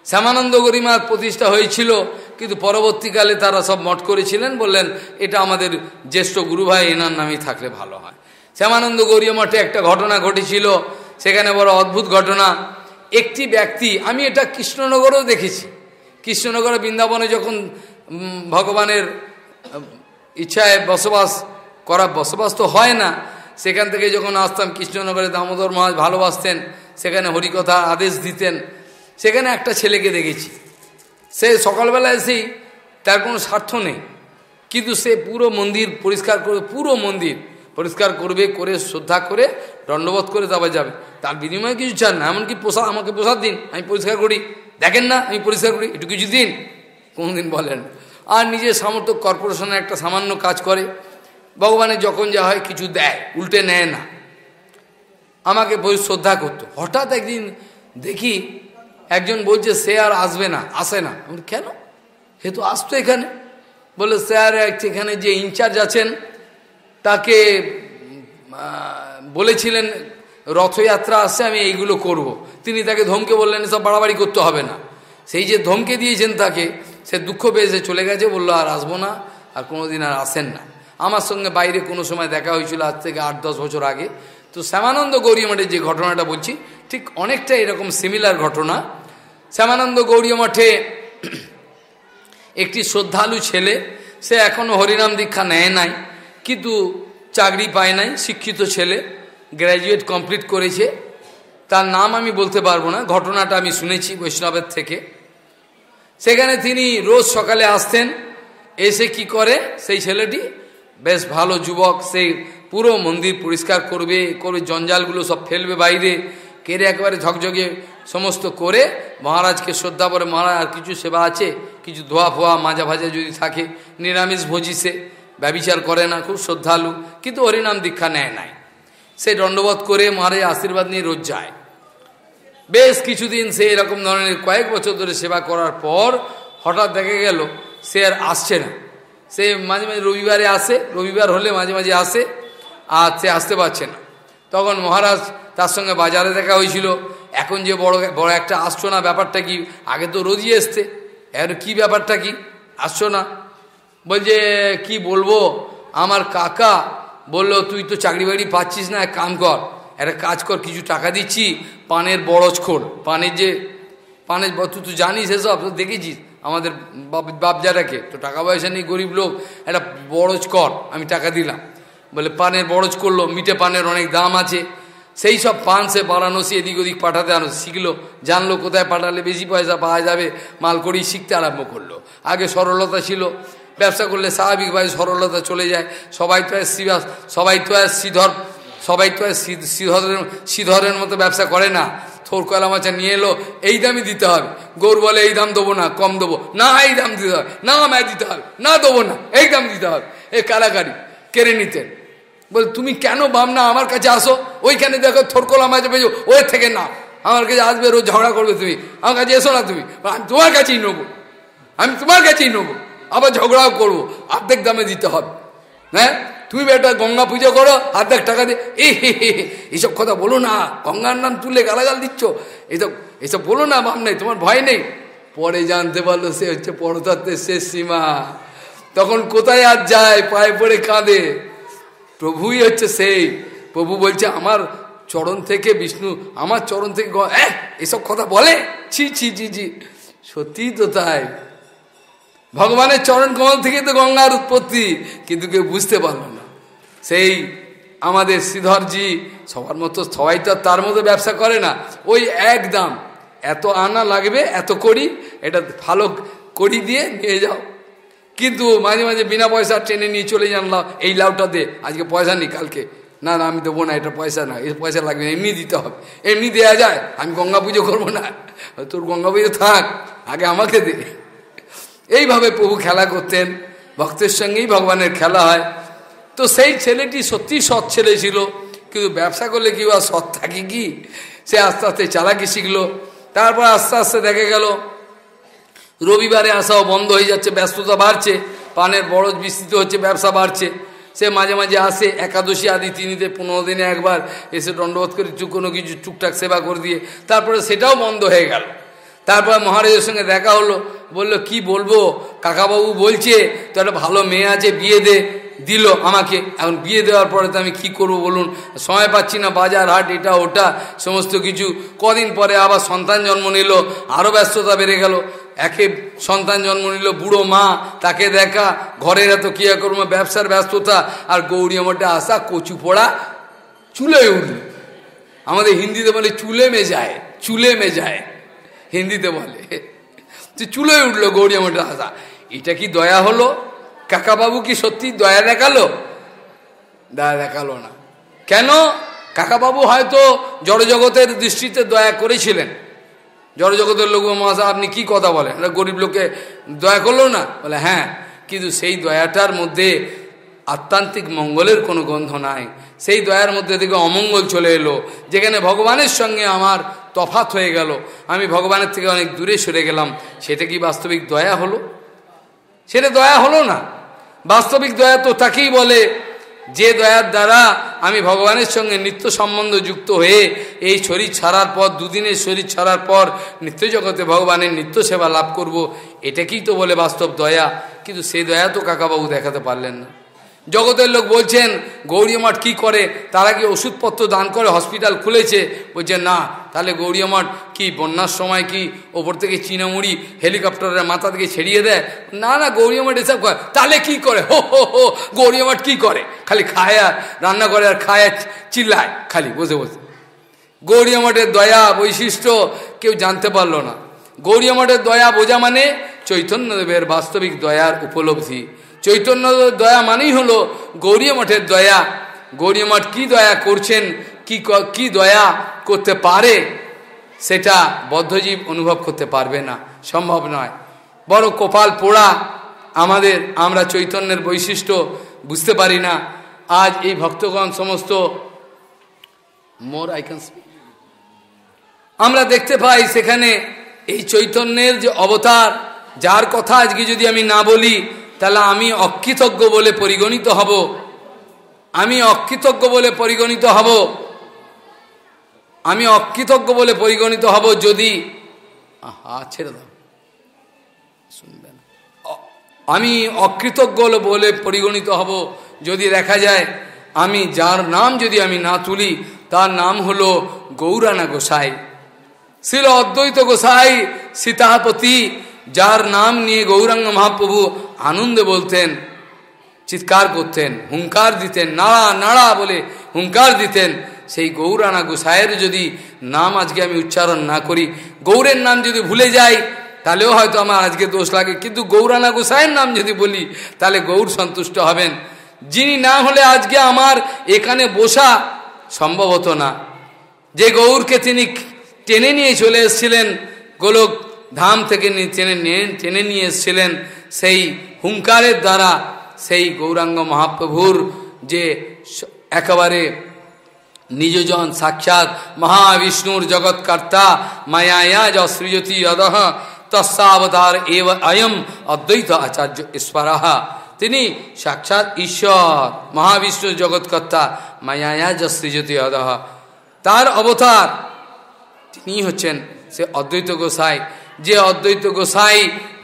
শ্যামানন্দ গরিমার প্রতিষ্ঠা হয়েছিল কিন্তু পরবর্তীকালে তারা সব মঠ করেছিলেন বললেন এটা আমাদের জ্যেষ্ঠ গুরুভাই এনার নামেই থাকলে ভালো হয় শ্যামানন্দ গৌরীয় মঠে একটা ঘটনা ঘটেছিল সেখানে বড় অদ্ভুত ঘটনা একটি ব্যক্তি আমি এটা কৃষ্ণনগরেও দেখেছি কৃষ্ণনগরে বৃন্দাবনে যখন ভগবানের ইচ্ছায় বসবাস করা বসবাস তো হয় না সেখান থেকে যখন আসতাম কৃষ্ণনগরে দামোদর মহাজ ভালোবাসতেন সেখানে হরিকথা আদেশ দিতেন সেখানে একটা ছেলেকে দেখেছি সে সকালবেলা এসেই তার কোনো স্বার্থ নেই কিন্তু সে পুরো মন্দির পরিষ্কার করবে পুরো মন্দির পরিষ্কার করবে করে শ্রদ্ধা করে দণ্ডবোধ করে তারপর যাবে তার বিনিময়ে কিছু চান না এমনকি পোষা আমাকে প্রসাদ দিন আমি পরিষ্কার করি দেখেন না আমি পরিষ্কার করি একটু কিছু দিন কোনোদিন বলেন আর নিজের সামর্থ্য কর্পোরেশনে একটা সামান্য কাজ করে ভগবানের যখন যা হয় কিছু দেয় উল্টে নেয় না আমাকে বই শ্রদ্ধা করতো হঠাৎ একদিন দেখি একজন বলছে সে আর আসবে না আসে না কেন সে তো আসতো এখানে বলে সে আর এখানে যে ইনচার্জ আছেন তাকে বলেছিলেন রথযাত্রা আসছে আমি এইগুলো করব। তিনি তাকে ধমকে বললেন সব বাড়াবাড়ি করতে হবে না সেই যে ধমকে দিয়েছেন তাকে সে দুঃখ পেয়েছে চলে গেছে বললো আর আসবো না আর কোনোদিন আর আসেন না আমার সঙ্গে বাইরে কোনো সময় দেখা হয়েছিল আজ থেকে আট দশ বছর আগে তো শ্যামানন্দ গৌরীমঠে যে ঘটনাটা বলছি ঠিক অনেকটা এরকম সিমিলার ঘটনা শ্যামানন্দ গৌরী মঠে একটি শ্রদ্ধালু ছেলে সে এখনও হরিনাম দীক্ষা নেয় নাই কিন্তু চাকরি পায় নাই শিক্ষিত ছেলে গ্র্যাজুয়েট কমপ্লিট করেছে তার নাম আমি বলতে পারবো না ঘটনাটা আমি শুনেছি বৈষ্ণবের থেকে সেখানে তিনি রোজ সকালে আসতেন এসে কি করে সেই ছেলেটি বেশ ভালো যুবক সে পুরো মন্দির পরিষ্কার করবে করে জঞ্জালগুলো সব ফেলবে বাইরে কেড়ে একেবারে ঝকঝকে সমস্ত করে মহারাজকে শ্রদ্ধা করে মহারাজ আর কিছু সেবা আছে কিছু ধোয়া ফোয়া মাজা ভাজা যদি থাকে নিরামিষ ভোজি সে ব্যবচার করে না খুব শ্রদ্ধালু কিন্তু হরিনাম দীক্ষা নেয় নাই সে দণ্ডবোধ করে মহারাজ আশীর্বাদ নিয়ে রোজ যায় বেশ কিছুদিন সে এরকম ধরনের কয়েক বছর ধরে সেবা করার পর হঠাৎ দেখা গেল সে আর আসছে না সে মাঝে মাঝে রবিবারে আসে রবিবার হলে মাঝে মাঝে আসে আর সে আসতে পারছে না তখন মহারাজ তার সঙ্গে বাজারে দেখা হয়েছিল এখন যে বড় বড় একটা আসছো না ব্যাপারটা কি আগে তো রোজই এসতে এর কি ব্যাপারটা কি আসছো না বলছে কি বলবো আমার কাকা বলল তুই তো চাকরি বাকরি পাচ্ছিস না এক কাম কর একটা কাজ কর কিছু টাকা দিচ্ছি পানের বড়জ খোর পানের যে পানের তুই তো জানিস এসব দেখেছিস আমাদের বাপ যারাকে তো টাকা পয়সা নেই গরিব লোক একটা বড়জ কর আমি টাকা দিলাম বলে পানের বড়জ করলো মিঠে পানের অনেক দাম আছে সেই সব পান সে বারাণসী এদিক ওদিক পাঠাতে আনো শিখলো জানলো কোথায় পাঠালে বেশি পয়সা পাওয়া যাবে মাল করি শিখতে আরম্ভ করলো আগে সরলতা ছিল ব্যবসা করলে স্বাভাবিকভাবে সরলতা চলে যায় সবাই তো আর শ্রীবাস সবাই তো আর শ্রীধর সবাই তো আর শ্রীধরের শ্রীধরের মতো ব্যবসা করে না থোর কয়লা মাছা নিয়ে এলো এই দামই দিতে হবে গোর বলে এই দাম দেবো না কম দেবো না এই দাম দিতে হবে না আমায় দিতে হবে না দেবো না এই দাম দিতে হবে এ কারাকারি কেড়ে নিতেন বল তুমি কেন বামনা আমার কাছে আসো ওইখানে দেখো থোরকলা মাছ পেয়েছো ওই থেকে না আমার কাছে আসবে রোজ ঝগড়া করবে তুমি আমার কাছে এসো না তুমি আমি তোমার কাছেই নেবো আমি তোমার কাছেই নেবো আবার ঝগড়াও করবো অর্ধেক দামে দিতে হবে হ্যাঁ তুমি বেটা গঙ্গা পুজো করো হাত টাকা দিয়ে এ এইসব কথা বলো না গঙ্গার নাম তুলে গালাগাল দিচ্ছ এসব এসব বলো না বাম নেই তোমার ভয় নেই পরে জানতে পারলো সে হচ্ছে পরতত্ত্বের শেষ সীমা তখন কোথায় আর যায় পায়ে পড়ে কাঁদে প্রভুই হচ্ছে সেই প্রভু বলছে আমার চরণ থেকে বিষ্ণু আমার চরণ থেকে এসব কথা বলে ছি ছি ছি ছি সত্যিই তো তাই ভগবানের চরণ কমল থেকে তো গঙ্গার উৎপত্তি কিন্তু কেউ বুঝতে পারল না সেই আমাদের শ্রীধরজি সবার মতো সবাই তো তার মতো ব্যবসা করে না ওই একদম এত আনা লাগবে এত করি এটা ভালো করি দিয়ে নিয়ে যাও কিন্তু মাঝে মাঝে বিনা পয়সা ট্রেনে নিয়ে চলে জানলাম এই লাউটা দে আজকে পয়সা নেই কালকে না না আমি দেবো না এটা পয়সা না এই পয়সা লাগবে এমনি দিতে হবে এমনি দেওয়া যায় আমি গঙ্গা পুজো করবো না তোর গঙ্গা পুজো থাক আগে আমাকে দে এইভাবে প্রভু খেলা করতেন ভক্তের সঙ্গেই ভগবানের খেলা হয় তো সেই ছেলেটি সত্যি সৎ ছেলে ছিল কিন্তু ব্যবসা করলে কি বা সৎ থাকে কি সে আস্তে আস্তে চালাকি শিখলো তারপর আস্তে আস্তে দেখে গেল রবিবারে আসাও বন্ধ হয়ে যাচ্ছে ব্যস্ততা বাড়ছে পানের বড় বিস্তৃত হচ্ছে ব্যবসা বাড়ছে সে মাঝে মাঝে আসে একাদশী আদি তিনিতে পনেরো দিনে একবার এসে দণ্ডবোধ করে কোনো কিছু টুকটাক সেবা করে দিয়ে তারপরে সেটাও বন্ধ হয়ে গেল তারপর মহারাজের সঙ্গে দেখা হলো বলল কি বলবো কাকাবাবু বলছে তো একটা ভালো মেয়ে আছে বিয়ে দে দিল আমাকে এখন বিয়ে দেওয়ার পরে তো আমি কী করবো বলুন সময় পাচ্ছি না বাজার হাট এটা ওটা সমস্ত কিছু কদিন পরে আবার সন্তান জন্ম নিল আরও ব্যস্ততা বেড়ে গেল একে সন্তান জন্ম নিল বুড়ো মা তাকে দেখা ঘরের এত ক্রিয়াকর্ম ব্যবসার ব্যস্ততা আর গৌরী আমারটা আসা কচু পোড়া চুলে উঠল আমাদের হিন্দিতে বলে চুলে মে যায় চুলে মে যায় হিন্দিতে বলে যে চুলোয় উঠলো গৌরী আমার হাসা এটা কি দয়া হলো কাকাবাবু কি সত্যি দয়া দেখালো দয়া দেখালো না কেন কাকাবাবু হয়তো জড়জগতের দৃষ্টিতে দয়া করেছিলেন জড়জগতের লোক মহাশা আপনি কি কথা বলেন এটা গরিব লোকে দয়া করলো না বলে হ্যাঁ কিন্তু সেই দয়াটার মধ্যে আত্মান্তিক মঙ্গলের কোনো গন্ধ নাই সেই দয়ার মধ্যে থেকে অমঙ্গল চলে এলো যেখানে ভগবানের সঙ্গে আমার তফাত হয়ে গেল আমি ভগবানের থেকে অনেক দূরে সরে গেলাম সেটা কি বাস্তবিক দয়া হলো সেটা দয়া হলো না বাস্তবিক দয়া তো তাকেই বলে যে দয়ার দ্বারা আমি ভগবানের সঙ্গে নিত্য সম্বন্ধ যুক্ত হয়ে এই শরীর ছাড়ার পর দুদিনের শরীর ছাড়ার পর নিত্য জগতে ভগবানের নিত্য সেবা লাভ করব এটাকেই তো বলে বাস্তব দয়া কিন্তু সেই দয়া তো কাকাবাবু দেখাতে পারলেন না জগতের লোক বলছেন মঠ কী করে তারা কি ওষুধপত্র দান করে হসপিটাল খুলেছে বলছে না তাহলে মঠ কি বন্যার সময় কি ওপর থেকে চিনামুড়ি হেলিকপ্টারের মাথা থেকে ছেড়িয়ে দেয় না না মঠ এসব করে তাহলে কি করে হো হো হো গৌরী মঠ কি করে খালি খায় আর রান্না করে আর খায় চিল্লায় খালি বসে বসে মঠের দয়া বৈশিষ্ট্য কেউ জানতে পারলো না মঠের দয়া বোঝা মানে চৈতন্যদেবের বাস্তবিক দয়ার উপলব্ধি চৈতন্য দয়া মানেই হলো গৌরী মঠের দয়া গৌরী মঠ কী দয়া করছেন কি কি দয়া করতে পারে সেটা বদ্ধজীব অনুভব করতে পারবে না সম্ভব নয় বড় কপাল পোড়া আমাদের আমরা চৈতন্যের বৈশিষ্ট্য বুঝতে পারি না আজ এই ভক্তগণ সমস্ত মোর আইকন আমরা দেখতে পাই সেখানে এই চৈতন্যের যে অবতার যার কথা আজকে যদি আমি না বলি তাহলে আমি অকৃতজ্ঞ বলে পরিগণিত হব আমি অকৃতজ্ঞ বলে পরিগণিত হব আমি অকৃতজ্ঞ বলে পরিগণিত হব যদি আহা ছেড়ে দাও শুনবেন আমি অকৃতজ্ঞ বলে পরিগণিত হব যদি দেখা যায় আমি যার নাম যদি আমি না তুলি তার নাম হলো গৌরানা গোসাই ছিল অদ্বৈত গোসাই সীতাপতি যার নাম নিয়ে গৌরাঙ্গ মহাপ্রভু আনন্দে বলতেন চিৎকার করতেন হুঙ্কার দিতেন নাড়া নাড়া বলে হুঙ্কার দিতেন সেই গৌরানা গোসাইয়ের যদি নাম আজকে আমি উচ্চারণ না করি গৌরের নাম যদি ভুলে যাই তাহলেও হয়তো আমার আজকে দোষ লাগে কিন্তু গৌরানা গোসাইয়ের নাম যদি বলি তাহলে গৌর সন্তুষ্ট হবেন যিনি না হলে আজকে আমার এখানে বসা সম্ভব হতো না যে গৌরকে তিনি টেনে নিয়ে চলে এসেছিলেন গোলক ধাম থেকে টেনে নিয়ে টেনে নিয়ে এসেছিলেন সেই হুঙ্কারের দ্বারা সেই গৌরাঙ্গ মহাপ্রভুর যে একেবারে নিজজন সাক্ষাৎ মহাবিষ্ণুর জগৎকর্তা মায়ায়া যসৃজতি যদহ তস্যাবতার এব অয়ম অদ্বৈত আচার্য ঈশ্বরাহা তিনি সাক্ষাৎ ঈশ্বর মহাবিষ্ণুর জগৎকর্তা মায়ায়া যসৃজতি যদহ তার অবতার তিনি হচ্ছেন সে অদ্বৈত গোসাই যে অদ্বৈত গোসাই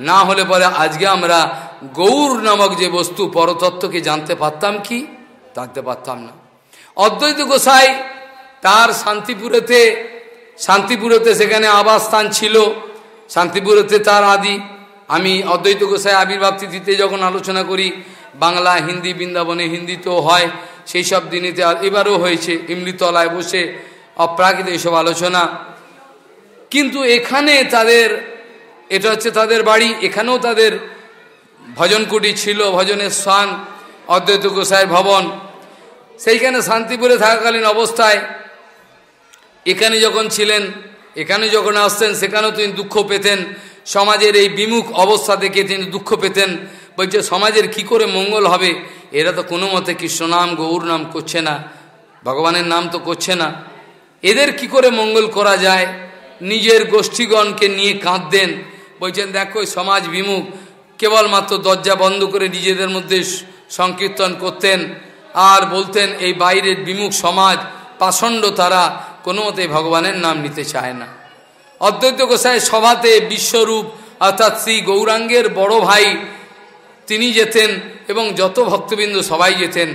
না হলে পরে আজকে আমরা গৌর নামক যে বস্তু পরতত্ত্বকে জানতে পারতাম কি জানতে পারতাম না অদ্বৈত গোসাই তার শান্তিপুরেতে শান্তিপুরেতে সেখানে আবাসস্থান ছিল শান্তিপুরেতে তার আদি আমি অদ্বৈত গোসাই আবির্ভাব তিথিতে যখন আলোচনা করি বাংলা হিন্দি বৃন্দাবনে হিন্দিতেও হয় সেই সব দিনেতে এবারও হয়েছে ইমলিতলায় বসে অপ্রাকৃত এইসব আলোচনা কিন্তু এখানে তাদের এটা হচ্ছে তাদের বাড়ি এখানেও তাদের ভজনকুটি ছিল ভজনের স্থান অদ্বৈত গোসাই ভবন সেইখানে শান্তিপুরে থাকাকালীন অবস্থায় এখানে যখন ছিলেন এখানে যখন আসতেন সেখানেও তিনি দুঃখ পেতেন সমাজের এই বিমুখ অবস্থা থেকে তিনি দুঃখ পেতেন বলছে সমাজের কি করে মঙ্গল হবে এরা তো কোনো মতে কৃষ্ণ গৌর নাম করছে না ভগবানের নাম তো করছে না এদের কি করে মঙ্গল করা যায় নিজের গোষ্ঠীগণকে নিয়ে কাঁদতেন বলছেন দেখো সমাজ বিমুখ কেবলমাত্র দরজা বন্ধ করে নিজেদের মধ্যে সংকীর্তন করতেন আর বলতেন এই বাইরের বিমুখ সমাজ পাষণ্ড তারা কোনো মতে ভগবানের নাম নিতে চায় না অদ্বৈত গোসাই সভাতে বিশ্বরূপ অর্থাৎ শ্রী গৌরাঙ্গের বড় ভাই তিনি যেতেন এবং যত ভক্তবিন্দু সবাই যেতেন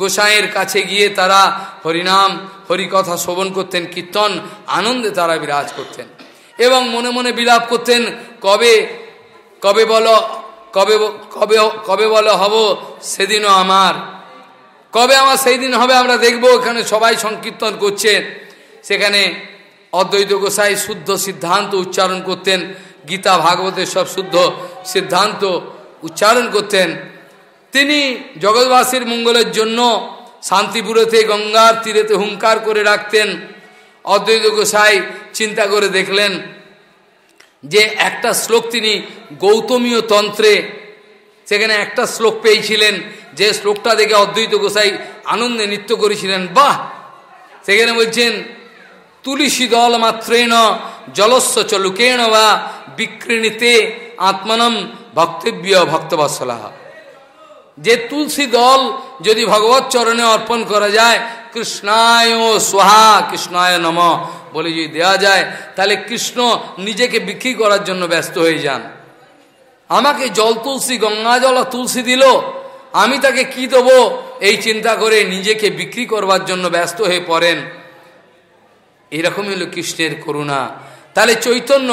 গোসাইয়ের কাছে গিয়ে তারা হরিনাম হরিকথা শোভন করতেন কীর্তন আনন্দে তারা বিরাজ করতেন এবং মনে মনে বিলাপ করতেন কবে কবে বলো কবে কবে কবে বলো হব সেদিনও আমার কবে আমার সেই দিন হবে আমরা দেখব এখানে সবাই সংকীর্তন করছেন সেখানে অদ্বৈত গোসাই শুদ্ধ সিদ্ধান্ত উচ্চারণ করতেন গীতা ভাগবতের সব শুদ্ধ সিদ্ধান্ত উচ্চারণ করতেন তিনি জগৎবাসীর মঙ্গলের জন্য শান্তিপুরেতে গঙ্গার তীরেতে হুঙ্কার করে রাখতেন অদ্বৈত গোসাই চিন্তা করে দেখলেন যে একটা শ্লোক তিনি গৌতমীয় তন্ত্রে সেখানে একটা শ্লোক পেয়েছিলেন যে শ্লোকটা দেখে অদ্বৈত গোসাই আনন্দে নৃত্য করেছিলেন বাহ সেখানে বলছেন তুলিসী দল মাত্রেণ জলস্ব চলুকেণ বা বিক্রিণীতে আত্মানম ভক্তব্য ভক্তবৎসলাহা যে তুলসী দল যদি ভগবত চরণে অর্পণ করা যায় কৃষ্ণায় সোহা কৃষ্ণায় নম বলে যদি দেওয়া যায় তাহলে কৃষ্ণ নিজেকে বিক্রি করার জন্য ব্যস্ত হয়ে যান আমাকে জল তুলসী গঙ্গা জল তুলসী দিল আমি তাকে কি দেব এই চিন্তা করে নিজেকে বিক্রি করবার জন্য ব্যস্ত হয়ে পড়েন এরকমই হল কৃষ্ণের করুণা তাহলে চৈতন্য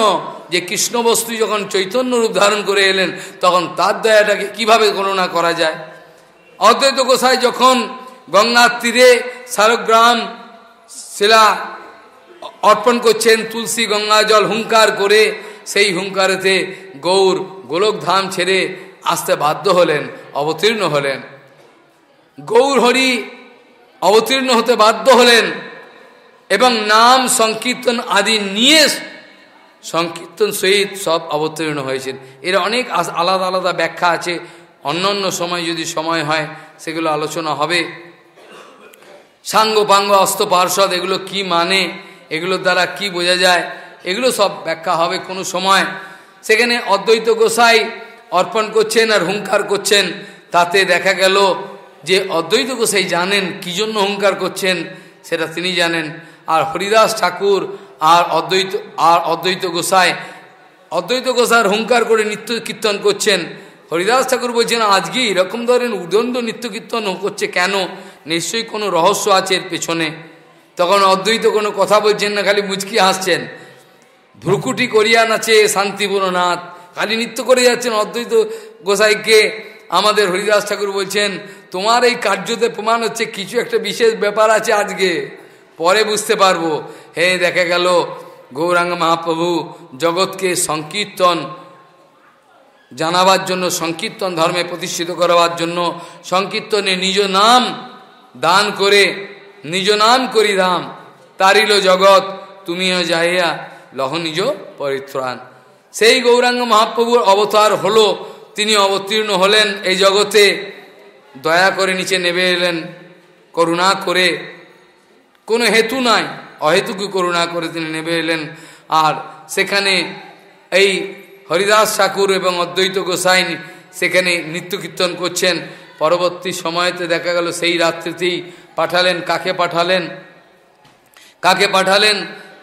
যে কৃষ্ণ বস্তু যখন চৈতন্য রূপ ধারণ করে এলেন তখন তার দয়াটাকে কিভাবে গণনা করা যায় অদ্বৈত গোসাই যখন গঙ্গার তীরে সারগ্রাম শিলা অর্পণ করছেন তুলসী গঙ্গা জল হুঙ্কার করে সেই হুঙ্কারেতে গৌর গোলকধাম ছেড়ে আসতে বাধ্য হলেন অবতীর্ণ হলেন গৌর হরি অবতীর্ণ হতে বাধ্য হলেন এবং নাম সংকীর্তন আদি নিয়ে সংকীর্তন সহিত সব অবতীর্ণ হয়েছেন এর অনেক আলাদা আলাদা ব্যাখ্যা আছে অন্য অন্য সময় যদি সময় হয় সেগুলো আলোচনা হবে সাঙ্গ পাঙ্গ অস্ত্র পার্ষদ এগুলো কি মানে এগুলোর দ্বারা কি বোঝা যায় এগুলো সব ব্যাখ্যা হবে কোনো সময় সেখানে অদ্বৈত গোসাই অর্পণ করছেন আর হুঙ্কার করছেন তাতে দেখা গেল যে অদ্বৈত গোসাই জানেন কি জন্য হুঙ্কার করছেন সেটা তিনি জানেন আর হরিদাস ঠাকুর আর অদ্বৈত আর অদ্বৈত গোসাই অদ্বৈত গোসাই হুঙ্কার করে নিত্য কীর্তন করছেন হরিদাস ঠাকুর বলছেন আজকে এরকম ধরেন উদণ্ড নিত্য কীর্তন করছে কেন নিশ্চয়ই কোনো রহস্য আছে এর পেছনে তখন অদ্বৈত কোনো কথা বলছেন না খালি মুচকি হাসছেন ভ্রুকুটি করিয়া নাচে নাথ খালি নৃত্য করে যাচ্ছেন অদ্বৈত গোসাইকে আমাদের হরিদাস ঠাকুর বলছেন তোমার এই কার্যতে প্রমাণ হচ্ছে কিছু একটা বিশেষ ব্যাপার আছে আজকে পরে বুঝতে পারবো হে দেখা গেল গৌরাঙ্গ মহাপ্রভু জগৎকে সংকীর্তন জানাবার জন্য সংকীর্তন ধর্মে প্রতিষ্ঠিত করবার জন্য সংকীর্তনে নিজ নাম দান করে নিজ নাম করি দাম তারিল জগৎ তুমিও যাইয়া লহ নিজ পরিত্রাণ সেই গৌরাঙ্গ মহাপ্রভুর অবতার হলো তিনি অবতীর্ণ হলেন এই জগতে দয়া করে নিচে নেবে এলেন করুণা করে কোনো হেতু নাই অহেতুকি করুণা করে তিনি নেবে এলেন আর সেখানে এই হরিদাস ঠাকুর এবং অদ্বৈত গোসাইন সেখানে নৃত্য কীর্তন করছেন পরবর্তী সময়তে দেখা গেল সেই রাত্রিতেই পাঠালেন কাকে পাঠালেন কাকে পাঠালেন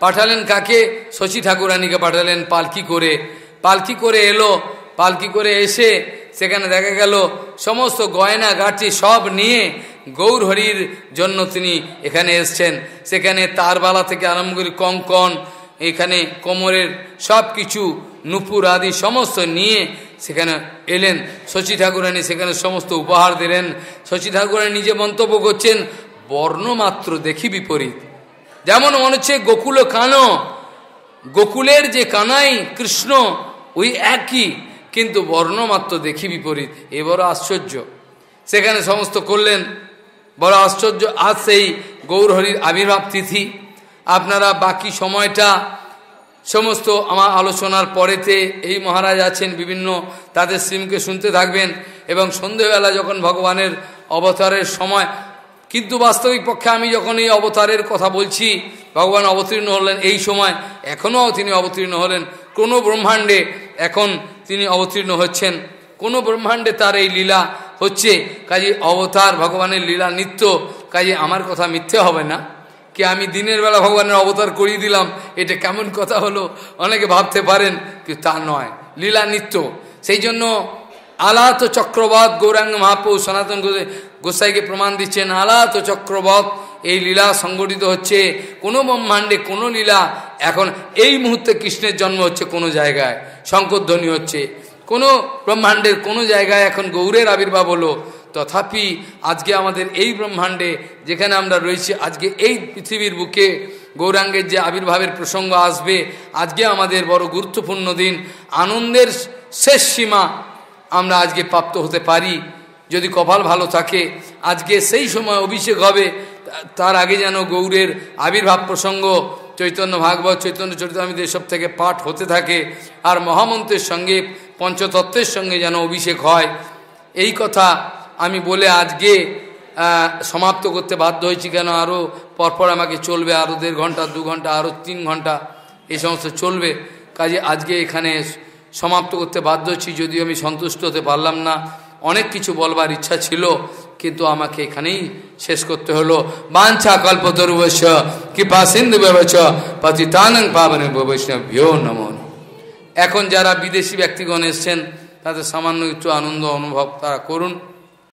পাঠালেন কাকে শশী ঠাকুরানীকে পাঠালেন পালকি করে পালকি করে এলো পালকি করে এসে সেখানে দেখা গেল সমস্ত গয়না গাঠি সব নিয়ে গৌরহরির জন্য তিনি এখানে এসছেন সেখানে তারবালা থেকে আরম্ভ করি কঙ্কন এখানে কোমরের সব কিছু নুপুর আদি সমস্ত নিয়ে সেখানে এলেন শচী ঠাকুরানি সেখানে সমস্ত উপহার দিলেন শচী ঠাকুরানি নিজে মন্তব্য করছেন বর্ণমাত্র দেখি বিপরীত যেমন মনে হচ্ছে গোকুল কানো গোকুলের যে কানাই কৃষ্ণ ওই একই কিন্তু বর্ণমাত্র দেখি বিপরীত এ বড় আশ্চর্য সেখানে সমস্ত করলেন বড় আশ্চর্য আজ সেই গৌরহরির আবির্ভাব তিথি আপনারা বাকি সময়টা সমস্ত আমার আলোচনার পরেতে এই মহারাজ আছেন বিভিন্ন তাদের শ্রীমকে শুনতে থাকবেন এবং সন্ধেবেলা যখন ভগবানের অবতারের সময় কিন্তু বাস্তবিক পক্ষে আমি যখন এই অবতারের কথা বলছি ভগবান অবতীর্ণ হলেন এই সময় এখনও তিনি অবতীর্ণ হলেন কোনো ব্রহ্মাণ্ডে এখন তিনি অবতীর্ণ হচ্ছেন কোন ব্রহ্মাণ্ডে তার এই লীলা হচ্ছে কাজে অবতার ভগবানের লীলা নিত্য কাজে আমার কথা মিথ্যে হবে না কি আমি দিনের বেলা ভগবানের অবতার করিয়ে দিলাম এটা কেমন কথা হলো অনেকে ভাবতে পারেন কিন্তু তা নয় লীলা নিত্য সেই জন্য আলাত চক্রবত গৌরাঙ্গ মহাপ্রু সনাতন গোসাইকে প্রমাণ দিচ্ছেন আলাত চক্রবত এই লীলা সংগঠিত হচ্ছে কোনো ব্রহ্মাণ্ডে কোনো লীলা এখন এই মুহূর্তে কৃষ্ণের জন্ম হচ্ছে কোনো জায়গায় শঙ্করধ্বনি হচ্ছে কোনো ব্রহ্মাণ্ডের কোনো জায়গায় এখন গৌরের আবির্ভাব হলো তথাপি আজকে আমাদের এই ব্রহ্মাণ্ডে যেখানে আমরা রয়েছি আজকে এই পৃথিবীর বুকে গৌরাঙ্গের যে আবির্ভাবের প্রসঙ্গ আসবে আজকে আমাদের বড় গুরুত্বপূর্ণ দিন আনন্দের শেষ সীমা আমরা আজকে প্রাপ্ত হতে পারি যদি কপাল ভালো থাকে আজকে সেই সময় অভিষেক হবে তার আগে যেন গৌরের আবির্ভাব প্রসঙ্গ চৈতন্য ভাগবত চৈতন্য চরিতামিত এসব থেকে পাঠ হতে থাকে আর মহামন্ত্রের সঙ্গে পঞ্চতত্ত্বের সঙ্গে যেন অভিষেক হয় এই কথা আমি বলে আজকে সমাপ্ত করতে বাধ্য হয়েছি কেন আরও পরপর আমাকে চলবে আরও দেড় ঘন্টা দু ঘন্টা আরও তিন ঘন্টা এই সমস্ত চলবে কাজে আজকে এখানে সমাপ্ত করতে বাধ্য হচ্ছি যদিও আমি সন্তুষ্ট হতে পারলাম না অনেক কিছু বলবার ইচ্ছা ছিল কিন্তু আমাকে এখানেই শেষ করতে হলো বাঞ্ছা কল্পতরুবশ কৃপা সিন্ধু ব্যবচ পতিতানং নমন এখন যারা বিদেশি ব্যক্তিগণ এসছেন তাদের সামান্য একটু আনন্দ অনুভব তারা করুন